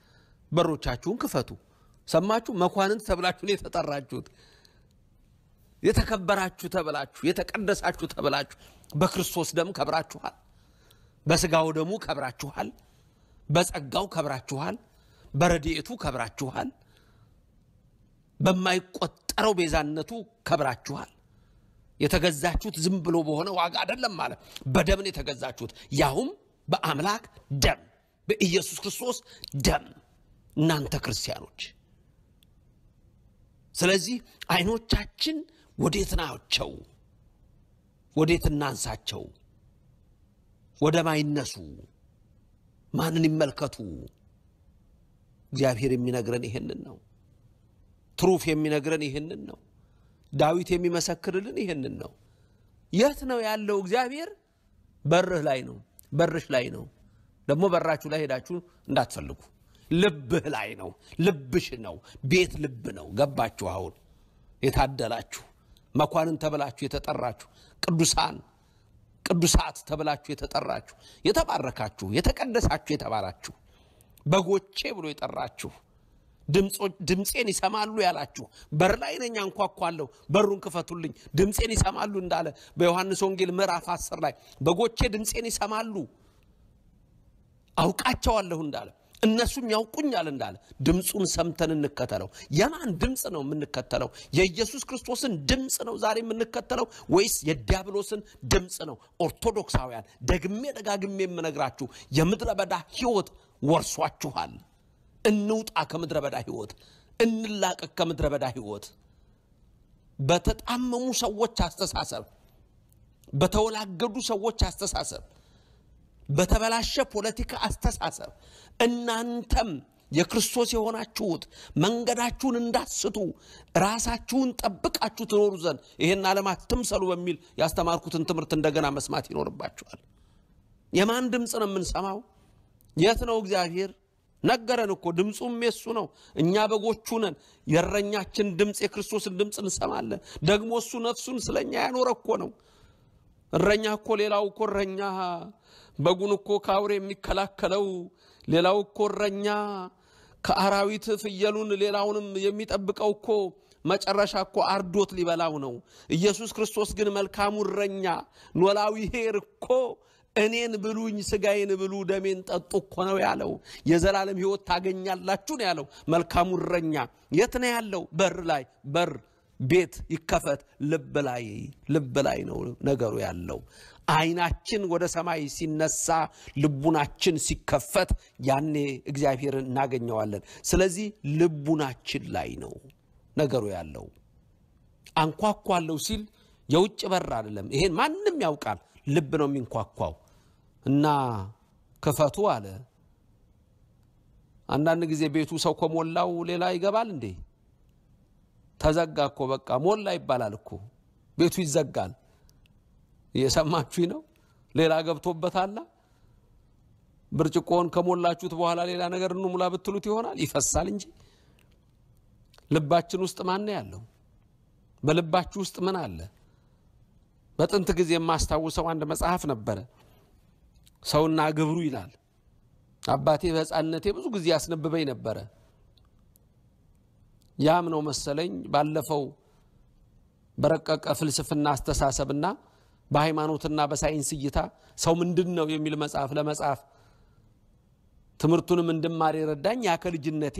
በሮቻችሁን ክፈቱ። ሰማችሁ? መኳንንት ተብላችሁ ነው የተጠራችሁት። የተከበራችሁ ተብላችሁ፣ የተቀደሳችሁ ተብላችሁ፣ በክርስቶስ ደም ከብራችኋል፣ በስጋው ደሙ ከብራችኋል፣ በጸጋው ከብራችኋል፣ በረድኤቱ ከብራችኋል፣ በማይቆጠረው ቤዛነቱ ከብራችኋል። የተገዛችሁት ዝም ብሎ በሆነ ዋጋ አይደለም ማለት በደምን የተገዛችሁት፣ ያውም በአምላክ ደም በኢየሱስ ክርስቶስ ደም እናንተ ክርስቲያኖች። ስለዚህ አይኖቻችን ወዴት ናቸው? ወዴት እናንሳቸው? ወደ ማይነሱ ማንን ይመልከቱ? እግዚአብሔር የሚነግረን ይህንን ነው። ትሩፍ የሚነግረን ይህንን ነው። ዳዊት የሚመሰክርልን ይህንን ነው። የት ነው ያለው እግዚአብሔር? በርህ ላይ ነው፣ በርሽ ላይ ነው። ደግሞ በራችሁ ላይ ሄዳችሁ እንዳትፈልጉ። ልብህ ላይ ነው። ልብሽ ነው። ቤት ልብ ነው። ገባችሁ? አሁን የታደላችሁ መኳንን ተብላችሁ የተጠራችሁ ቅዱሳን ቅዱሳት ተብላችሁ የተጠራችሁ የተባረካችሁ የተቀደሳችሁ የተባላችሁ በጎቼ ብሎ የጠራችሁ ድምፄን ይሰማሉ ያላችሁ በር ላይ ነኝ አንኳኳለሁ፣ በሩን ክፈቱልኝ። ድምፄን ይሰማሉ እንዳለ በዮሐንስ ወንጌል ምዕራፍ አስር ላይ በጎቼ ድምፄን ይሰማሉ አውቃቸዋለሁ እንዳለ እነሱም ያውቁኛል እንዳለ ድምፁን ሰምተን እንከተለው። የማን ድምፅ ነው የምንከተለው? የኢየሱስ ክርስቶስን ድምፅ ነው ዛሬ የምንከተለው ወይስ የዲያብሎስን ድምፅ ነው? ኦርቶዶክሳውያን፣ ደግሜ ደጋግሜ የምነግራችሁ የምድረ በዳ ህይወት ወርሷችኋል። እንውጣ ከምድረ በዳ ህይወት፣ እንላቀቅ ከምድረ በዳ ህይወት። በተጣመሙ ሰዎች አስተሳሰብ፣ በተወላገዱ ሰዎች አስተሳሰብ በተበላሸ ፖለቲካ አስተሳሰብ እናንተም የክርስቶስ የሆናችሁት መንገዳችሁን እንዳስቱ ራሳችሁን ጠብቃችሁ ትኖሩ ዘንድ ይህን ዓለም አትምሰሉ በሚል ያስተማርኩትን ትምህርት እንደገና መስማት ይኖርባችኋል። የማን ድምፅ ነው የምንሰማው? የት ነው እግዚአብሔር? ነገረን እኮ ድምፁም የሱ ነው። እኛ በጎቹ ነን። የእረኛችን ድምፅ የክርስቶስን ድምፅ እንሰማለን። ደግሞ እሱ ነፍሱን ስለኛ ያኖረ እኮ ነው። እረኛ እኮ ሌላው እኮ እረኛ በጉን እኮ ከአውሬ የሚከላከለው ሌላው እኮ እረኛ ከአራዊት ፍየሉን ሌላውንም የሚጠብቀው እኮ መጨረሻ እኮ አርዶት ሊበላው ነው። ኢየሱስ ክርስቶስ ግን መልካሙ እረኛ ኖላዊ ሄር እኮ እኔን ብሉኝ፣ ስጋዬን ብሉ፣ ደሜን ጠጡ እኮ ነው ያለው። የዘላለም ሕይወት ታገኛላችሁ ነው ያለው። መልካሙ እረኛ የት ነው ያለው? በር ላይ በር ቤት ይከፈት፣ ልብ ላይ ልብ ላይ ነው ነገሩ ያለው። አይናችን ወደ ሰማይ ሲነሳ፣ ልቡናችን ሲከፈት፣ ያኔ እግዚአብሔርን እናገኘዋለን። ስለዚህ ልቡናችን ላይ ነው ነገሩ ያለው። አንኳኳለሁ ሲል የውጭ በር አይደለም። ይሄን ማንም ያውቃል። ልብ ነው የሚንኳኳው እና ክፈቱ አለ። አንዳንድ ጊዜ ቤቱ ሰው ከሞላው ሌላ ይገባል እንዴ? ተዘጋ እኮ በቃ ሞላ ይባላል እኮ ቤቱ ይዘጋል። እየሰማችሁ ነው። ሌላ ገብቶበት ብርጭቆን ብርጭቆውን ከሞላችሁት በኋላ ሌላ ነገር እንሙላ ብትሉት ይሆናል ይፈሳል እንጂ ልባችን ውስጥ ማን ነው ያለው? በልባችሁ ውስጥ ምን አለ? በጥንት ጊዜ የማስታውሰው አንድ መጽሐፍ ነበረ። ሰውና ግብሩ ይላል። አባቴ በሕፃንነቴ ብዙ ጊዜ ያስነብበኝ ነበረ። ያም ነው መሰለኝ ባለፈው በረቀቀ ፍልስፍና አስተሳሰብና በሃይማኖትና በሳይንስ እይታ ሰው ምንድን ነው የሚል መጽሐፍ ለመጽሐፍ ትምህርቱንም እንድማር የረዳኝ ያ ከልጅነቴ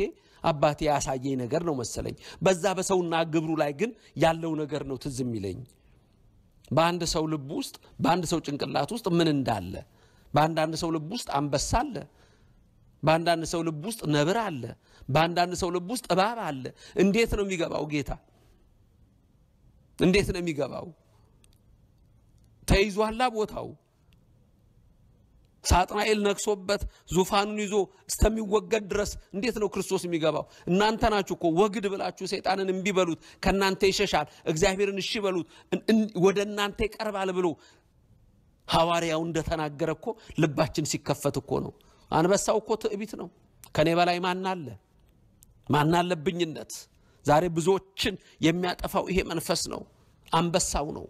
አባቴ ያሳየኝ ነገር ነው መሰለኝ። በዛ በሰውና ግብሩ ላይ ግን ያለው ነገር ነው ትዝ የሚለኝ። በአንድ ሰው ልብ ውስጥ በአንድ ሰው ጭንቅላት ውስጥ ምን እንዳለ፣ በአንዳንድ ሰው ልብ ውስጥ አንበሳ አለ፣ በአንዳንድ ሰው ልብ ውስጥ ነብር አለ፣ በአንዳንድ ሰው ልብ ውስጥ እባብ አለ። እንዴት ነው የሚገባው ጌታ? እንዴት ነው የሚገባው? ተይዟላ ቦታው ሳጥናኤል ነክሶበት ዙፋኑን ይዞ እስከሚወገድ ድረስ እንዴት ነው ክርስቶስ የሚገባው? እናንተ ናችሁ እኮ ወግድ ብላችሁ ሰይጣንን እምቢ በሉት፣ ከእናንተ ይሸሻል፣ እግዚአብሔርን እሺ በሉት፣ ወደ እናንተ ይቀርባል ብሎ ሐዋርያው እንደተናገረ እኮ ልባችን ሲከፈት እኮ ነው። አንበሳው እኮ ትዕቢት ነው። ከኔ በላይ ማን አለ? አለብኝነት ዛሬ ብዙዎችን የሚያጠፋው ይሄ መንፈስ ነው። አንበሳው ነው።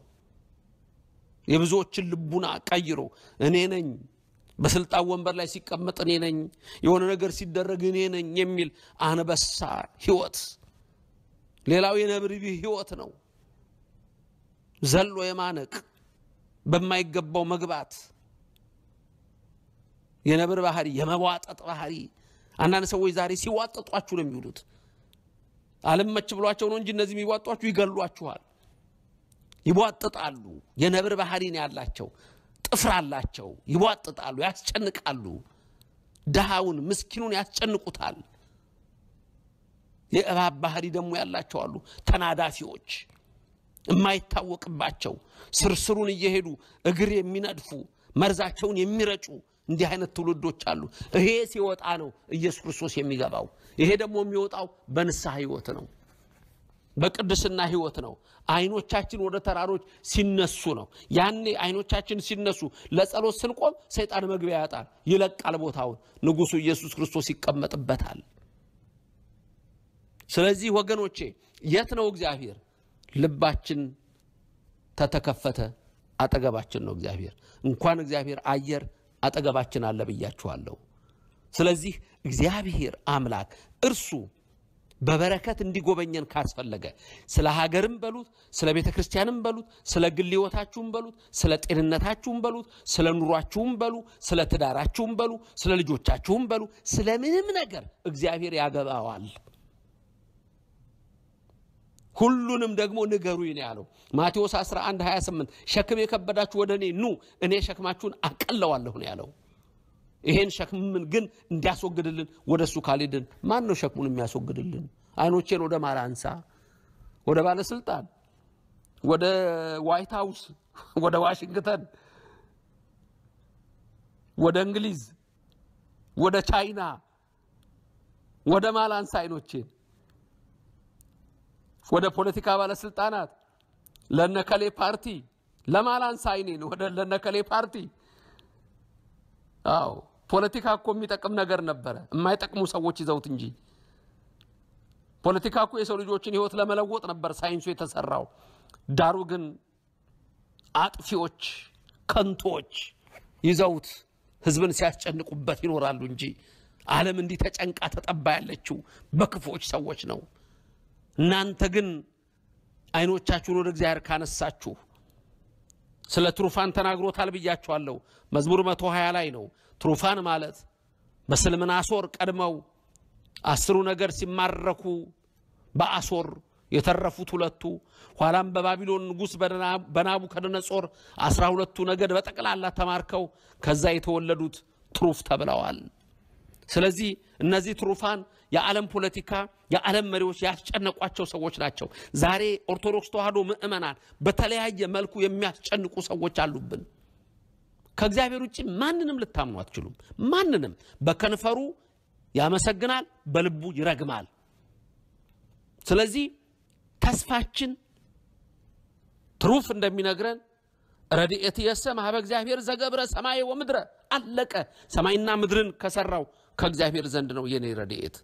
የብዙዎችን ልቡና ቀይሮ እኔ ነኝ በስልጣን ወንበር ላይ ሲቀመጥ እኔ ነኝ፣ የሆነ ነገር ሲደረግ እኔ ነኝ የሚል አንበሳ ህይወት። ሌላው የነብር ቢ ህይወት ነው። ዘሎ የማነቅ በማይገባው መግባት፣ የነብር ባህሪ፣ የመዋጠጥ ባህሪ። አንዳንድ ሰዎች ዛሬ ሲዋጠጧችሁ ነው የሚውሉት። አልመች ብሏቸው ነው እንጂ እነዚህ የሚዋጧችሁ ይገሏችኋል። ይቧጥጣሉ። የነብር ባህሪን ያላቸው ጥፍር አላቸው። ይቧጥጣሉ፣ ያስጨንቃሉ። ድሃውን ምስኪኑን ያስጨንቁታል። የእባብ ባህሪ ደግሞ ያላቸው አሉ። ተናዳፊዎች የማይታወቅባቸው ስርስሩን እየሄዱ እግር የሚነድፉ መርዛቸውን የሚረጩ እንዲህ አይነት ትውልዶች አሉ። ይሄ ሲወጣ ነው ኢየሱስ ክርስቶስ የሚገባው። ይሄ ደግሞ የሚወጣው በንስሐ ህይወት ነው። በቅድስና ህይወት ነው። አይኖቻችን ወደ ተራሮች ሲነሱ ነው። ያኔ አይኖቻችን ሲነሱ ለጸሎት ስንቆም ሰይጣን መግቢያ ያጣል፣ ይለቃል ቦታውን። ንጉሱ ኢየሱስ ክርስቶስ ይቀመጥበታል። ስለዚህ ወገኖቼ የት ነው እግዚአብሔር? ልባችን ተተከፈተ አጠገባችን ነው እግዚአብሔር። እንኳን እግዚአብሔር አየር አጠገባችን አለ ብያችኋለሁ። ስለዚህ እግዚአብሔር አምላክ እርሱ በበረከት እንዲጎበኘን ካስፈለገ ስለ ሀገርም በሉት፣ ስለ ቤተ ክርስቲያንም በሉት፣ ስለ ግል ህይወታችሁም በሉት፣ ስለ ጤንነታችሁም በሉት፣ ስለ ኑሯችሁም በሉ፣ ስለ ትዳራችሁም በሉ፣ ስለ ልጆቻችሁም በሉ፣ ስለ ምንም ነገር እግዚአብሔር ያገባዋል። ሁሉንም ደግሞ ንገሩኝ ነው ያለው። ማቴዎስ 11 28 ሸክም የከበዳችሁ ወደ እኔ ኑ፣ እኔ ሸክማችሁን አቀለዋለሁ ነው ያለው። ይሄን ሸክምን ግን እንዲያስወግድልን ወደ እሱ ካልሄድን ማን ነው ሸክሙን የሚያስወግድልን? አይኖቼን ወደ ማራ አንሳ፣ ወደ ባለስልጣን፣ ወደ ዋይት ሀውስ፣ ወደ ዋሽንግተን፣ ወደ እንግሊዝ፣ ወደ ቻይና፣ ወደ ማል አንሳ አይኖቼን ወደ ፖለቲካ ባለስልጣናት፣ ለነከሌ ፓርቲ ለማላንሳ አይኔን ወደ ለነከሌ ፓርቲ አዎ ፖለቲካ እኮ የሚጠቅም ነገር ነበረ፣ የማይጠቅሙ ሰዎች ይዘውት እንጂ። ፖለቲካ እኮ የሰው ልጆችን ህይወት ለመለወጥ ነበር ሳይንሱ የተሰራው። ዳሩ ግን አጥፊዎች፣ ከንቶች ይዘውት ህዝብን ሲያስጨንቁበት ይኖራሉ እንጂ ዓለም እንዲህ ተጨንቃ ተጠባ ያለችው በክፎች ሰዎች ነው። እናንተ ግን አይኖቻችሁን ወደ እግዚአብሔር ካነሳችሁ ስለ ትሩፋን ተናግሮታል ብያቸዋለሁ። መዝሙር 120 ላይ ነው። ትሩፋን ማለት በስልምና አሶር ቀድመው አስሩ ነገር ሲማረኩ በአሶር የተረፉት ሁለቱ ኋላም በባቢሎን ንጉሥ በናቡከደነጾር አስራ ሁለቱ ነገድ በጠቅላላ ተማርከው ከዛ የተወለዱት ትሩፍ ተብለዋል። ስለዚህ እነዚህ ትሩፋን የዓለም ፖለቲካ፣ የዓለም መሪዎች ያስጨነቋቸው ሰዎች ናቸው። ዛሬ ኦርቶዶክስ ተዋህዶ ምእመናን በተለያየ መልኩ የሚያስጨንቁ ሰዎች አሉብን። ከእግዚአብሔር ውጭ ማንንም ልታምኑ አትችሉም። ማንንም በከንፈሩ ያመሰግናል፣ በልቡ ይረግማል። ስለዚህ ተስፋችን ትሩፍ እንደሚነግረን ረድኤት የሰ ማህበ እግዚአብሔር ዘገብረ ሰማይ ወምድረ አለቀ። ሰማይና ምድርን ከሰራው ከእግዚአብሔር ዘንድ ነው የኔ ረድኤት።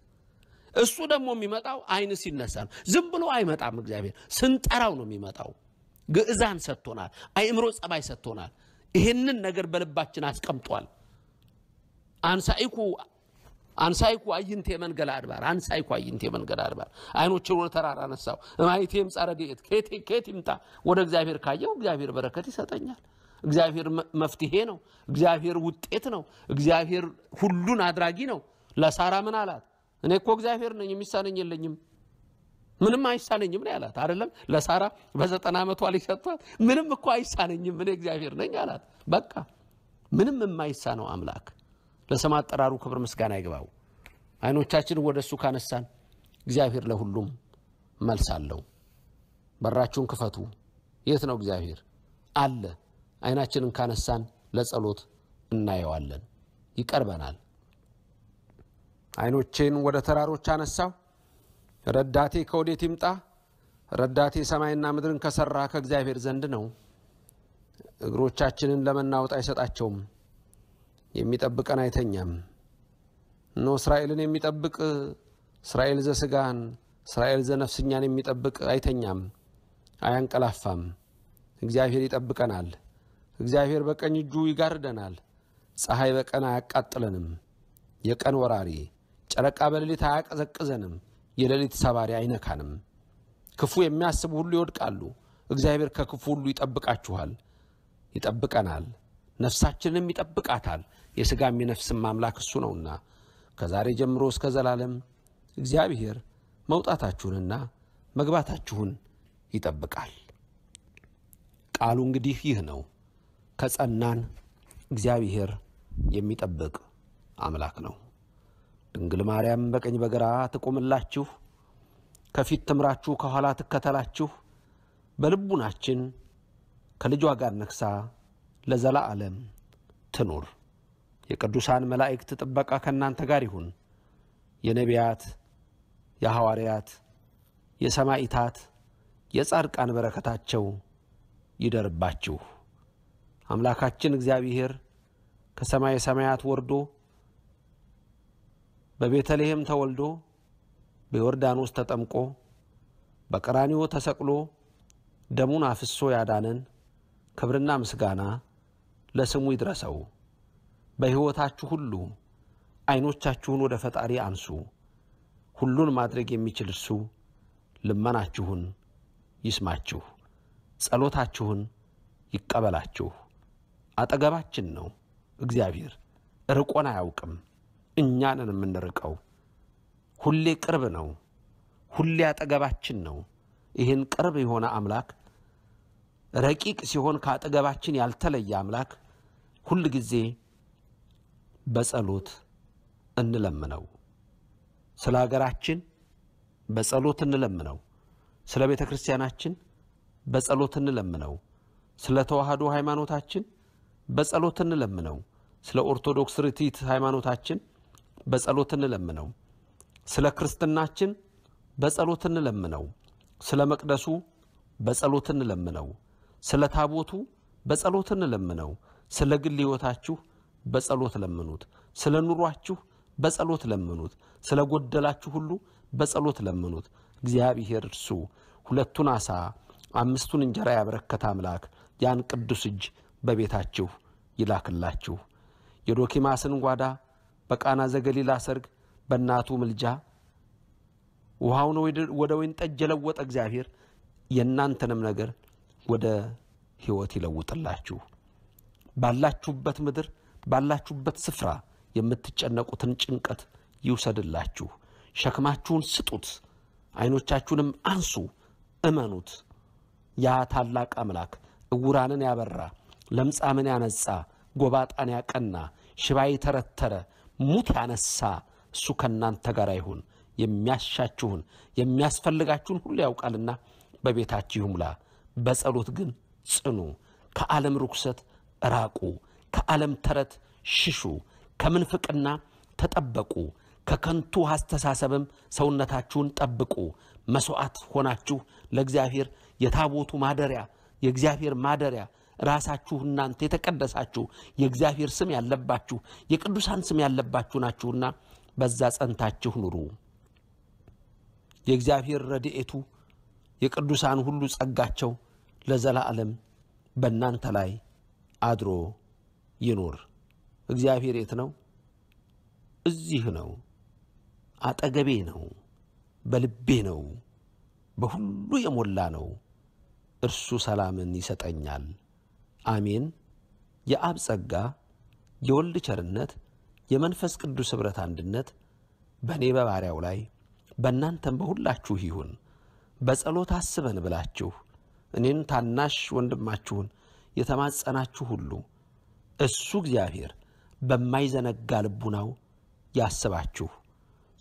እሱ ደግሞ የሚመጣው አይን ሲነሳ ነው። ዝም ብሎ አይመጣም። እግዚአብሔር ስንጠራው ነው የሚመጣው። ግዕዛን ሰጥቶናል። አእምሮ ጸባይ ሰጥቶናል። ይህንን ነገር በልባችን አስቀምጧል። አንሳይኩ አንሳይኩ አይንቴ መንገል አድባር አንሳይኩ አይንቴ መንገል አድባር አይኖችን ወደ ተራራ ነሳው ማይቴም ጸረዴት ከየት ይምጣ? ወደ እግዚአብሔር ካየው እግዚአብሔር በረከት ይሰጠኛል። እግዚአብሔር መፍትሄ ነው። እግዚአብሔር ውጤት ነው። እግዚአብሔር ሁሉን አድራጊ ነው። ለሳራ ምን አላት? እኔ እኮ እግዚአብሔር ነኝ የሚሳነኝ የለኝም ምንም አይሳነኝም ነው ያላት አይደለም ለሳራ በዘጠና ዓመቷ ልጅ ሰጥቷት ምንም እኮ አይሳነኝም እኔ እግዚአብሔር ነኝ አላት በቃ ምንም የማይሳነው አምላክ ለስም አጠራሩ ክብር ምስጋና ይግባው አይኖቻችን ወደ እሱ ካነሳን እግዚአብሔር ለሁሉም መልስ አለው በራችሁን ክፈቱ የት ነው እግዚአብሔር አለ አይናችንን ካነሳን ለጸሎት እናየዋለን ይቀርበናል ዓይኖቼን ወደ ተራሮች አነሳው። ረዳቴ ከወዴት ይምጣ? ረዳቴ ሰማይና ምድርን ከሠራ ከእግዚአብሔር ዘንድ ነው። እግሮቻችንን ለመናወጥ አይሰጣቸውም፣ የሚጠብቀን አይተኛም። እነሆ እስራኤልን የሚጠብቅ እስራኤል ዘሥጋን እስራኤል ዘነፍስኛን የሚጠብቅ አይተኛም፣ አያንቀላፋም። እግዚአብሔር ይጠብቀናል። እግዚአብሔር በቀኝ እጁ ይጋርደናል። ፀሐይ በቀን አያቃጥለንም። የቀን ወራሪ ጨረቃ በሌሊት አያቀዘቅዘንም፣ የሌሊት ሰባሪ አይነካንም። ክፉ የሚያስቡ ሁሉ ይወድቃሉ። እግዚአብሔር ከክፉ ሁሉ ይጠብቃችኋል፣ ይጠብቀናል፣ ነፍሳችንም ይጠብቃታል። የሥጋም የነፍስም አምላክ እሱ ነውና ከዛሬ ጀምሮ እስከ ዘላለም እግዚአብሔር መውጣታችሁንና መግባታችሁን ይጠብቃል። ቃሉ እንግዲህ ይህ ነው። ከጸናን እግዚአብሔር የሚጠብቅ አምላክ ነው። ድንግል ማርያም በቀኝ በግራ ትቆምላችሁ፣ ከፊት ትምራችሁ፣ ከኋላ ትከተላችሁ። በልቡናችን ከልጇ ጋር ነግሳ ለዘላ ዓለም ትኑር። የቅዱሳን መላእክት ጥበቃ ከእናንተ ጋር ይሁን። የነቢያት፣ የሐዋርያት፣ የሰማዕታት፣ የጻድቃን በረከታቸው ይደርባችሁ። አምላካችን እግዚአብሔር ከሰማይ ሰማያት ወርዶ በቤተልሔም ተወልዶ በዮርዳኖስ ተጠምቆ በቀራኒዎ ተሰቅሎ ደሙን አፍሶ ያዳነን ክብርና ምስጋና ለስሙ ይድረሰው። በሕይወታችሁ ሁሉ ዐይኖቻችሁን ወደ ፈጣሪ አንሱ። ሁሉን ማድረግ የሚችል እርሱ ልመናችሁን ይስማችሁ፣ ጸሎታችሁን ይቀበላችሁ። አጠገባችን ነው እግዚአብሔር፣ ርቆን አያውቅም። ነን የምንርቀው። ሁሌ ቅርብ ነው። ሁሌ አጠገባችን ነው። ይህን ቅርብ የሆነ አምላክ ረቂቅ ሲሆን ከአጠገባችን ያልተለየ አምላክ ሁል ጊዜ በጸሎት እንለምነው። ስለ ሀገራችን በጸሎት እንለምነው። ስለ ቤተ ክርስቲያናችን በጸሎት እንለምነው። ስለ ተዋህዶ ሃይማኖታችን በጸሎት እንለምነው። ስለ ኦርቶዶክስ ርቲት ሃይማኖታችን በጸሎት እንለምነው። ስለ ክርስትናችን በጸሎት እንለምነው። ስለ መቅደሱ በጸሎት እንለምነው። ስለ ታቦቱ በጸሎት እንለምነው። ስለ ግል ሕይወታችሁ በጸሎት ለምኑት። ስለ ኑሯችሁ በጸሎት ለምኑት። ስለ ጎደላችሁ ሁሉ በጸሎት ለምኑት። እግዚአብሔር እርሱ ሁለቱን ዓሣ አምስቱን እንጀራ ያበረከተ አምላክ ያን ቅዱስ እጅ በቤታችሁ ይላክላችሁ። የዶኪማስን ጓዳ በቃና ዘገሊላ ሰርግ በእናቱ ምልጃ ውሃውን ወደ ወይን ጠጅ የለወጠ እግዚአብሔር የእናንተንም ነገር ወደ ሕይወት ይለውጥላችሁ። ባላችሁበት ምድር ባላችሁበት ስፍራ የምትጨነቁትን ጭንቀት ይውሰድላችሁ። ሸክማችሁን ስጡት፣ አይኖቻችሁንም አንሱ፣ እመኑት። ያ ታላቅ አምላክ እውራንን ያበራ፣ ለምጻምን ያነጻ፣ ጎባጣን ያቀና፣ ሽባ የተረተረ ሙት ያነሳ እሱ ከእናንተ ጋር ይሁን፣ የሚያሻችሁን የሚያስፈልጋችሁን ሁሉ ያውቃልና በቤታችሁ ይሙላ። በጸሎት ግን ጽኑ። ከዓለም ርኩሰት ራቁ፣ ከዓለም ተረት ሽሹ፣ ከምንፍቅና ተጠበቁ፣ ከከንቱ አስተሳሰብም ሰውነታችሁን ጠብቁ። መሥዋዕት ሆናችሁ ለእግዚአብሔር የታቦቱ ማደሪያ የእግዚአብሔር ማደሪያ ራሳችሁ እናንተ የተቀደሳችሁ የእግዚአብሔር ስም ያለባችሁ የቅዱሳን ስም ያለባችሁ ናችሁና በዛ ጸንታችሁ ኑሩ። የእግዚአብሔር ረድኤቱ የቅዱሳን ሁሉ ጸጋቸው ለዘላለም በእናንተ ላይ አድሮ ይኑር። እግዚአብሔር የት ነው? እዚህ ነው፣ አጠገቤ ነው፣ በልቤ ነው፣ በሁሉ የሞላ ነው። እርሱ ሰላምን ይሰጠኛል። አሜን። የአብ ጸጋ የወልድ ቸርነት የመንፈስ ቅዱስ ኅብረት አንድነት በእኔ በባሪያው ላይ በእናንተም በሁላችሁ ይሁን። በጸሎት አስበን ብላችሁ እኔን ታናሽ ወንድማችሁን የተማጸናችሁ ሁሉ እሱ እግዚአብሔር በማይዘነጋ ልቡናው ያስባችሁ፣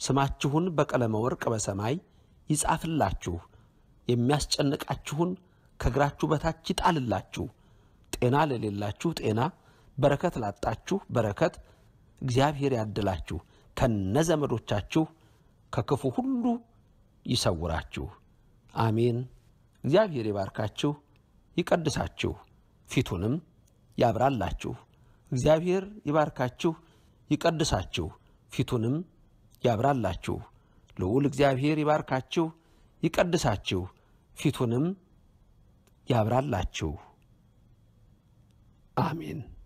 ስማችሁን በቀለመ ወርቅ በሰማይ ይጻፍላችሁ፣ የሚያስጨንቃችሁን ከእግራችሁ በታች ይጣልላችሁ። ጤና ለሌላችሁ ጤና፣ በረከት ላጣችሁ በረከት እግዚአብሔር ያድላችሁ፣ ከነዘመዶቻችሁ ከክፉ ሁሉ ይሰውራችሁ። አሜን። እግዚአብሔር ይባርካችሁ፣ ይቀድሳችሁ፣ ፊቱንም ያብራላችሁ። እግዚአብሔር ይባርካችሁ፣ ይቀድሳችሁ፣ ፊቱንም ያብራላችሁ። ልዑል እግዚአብሔር ይባርካችሁ፣ ይቀድሳችሁ፣ ፊቱንም ያብራላችሁ። Amen.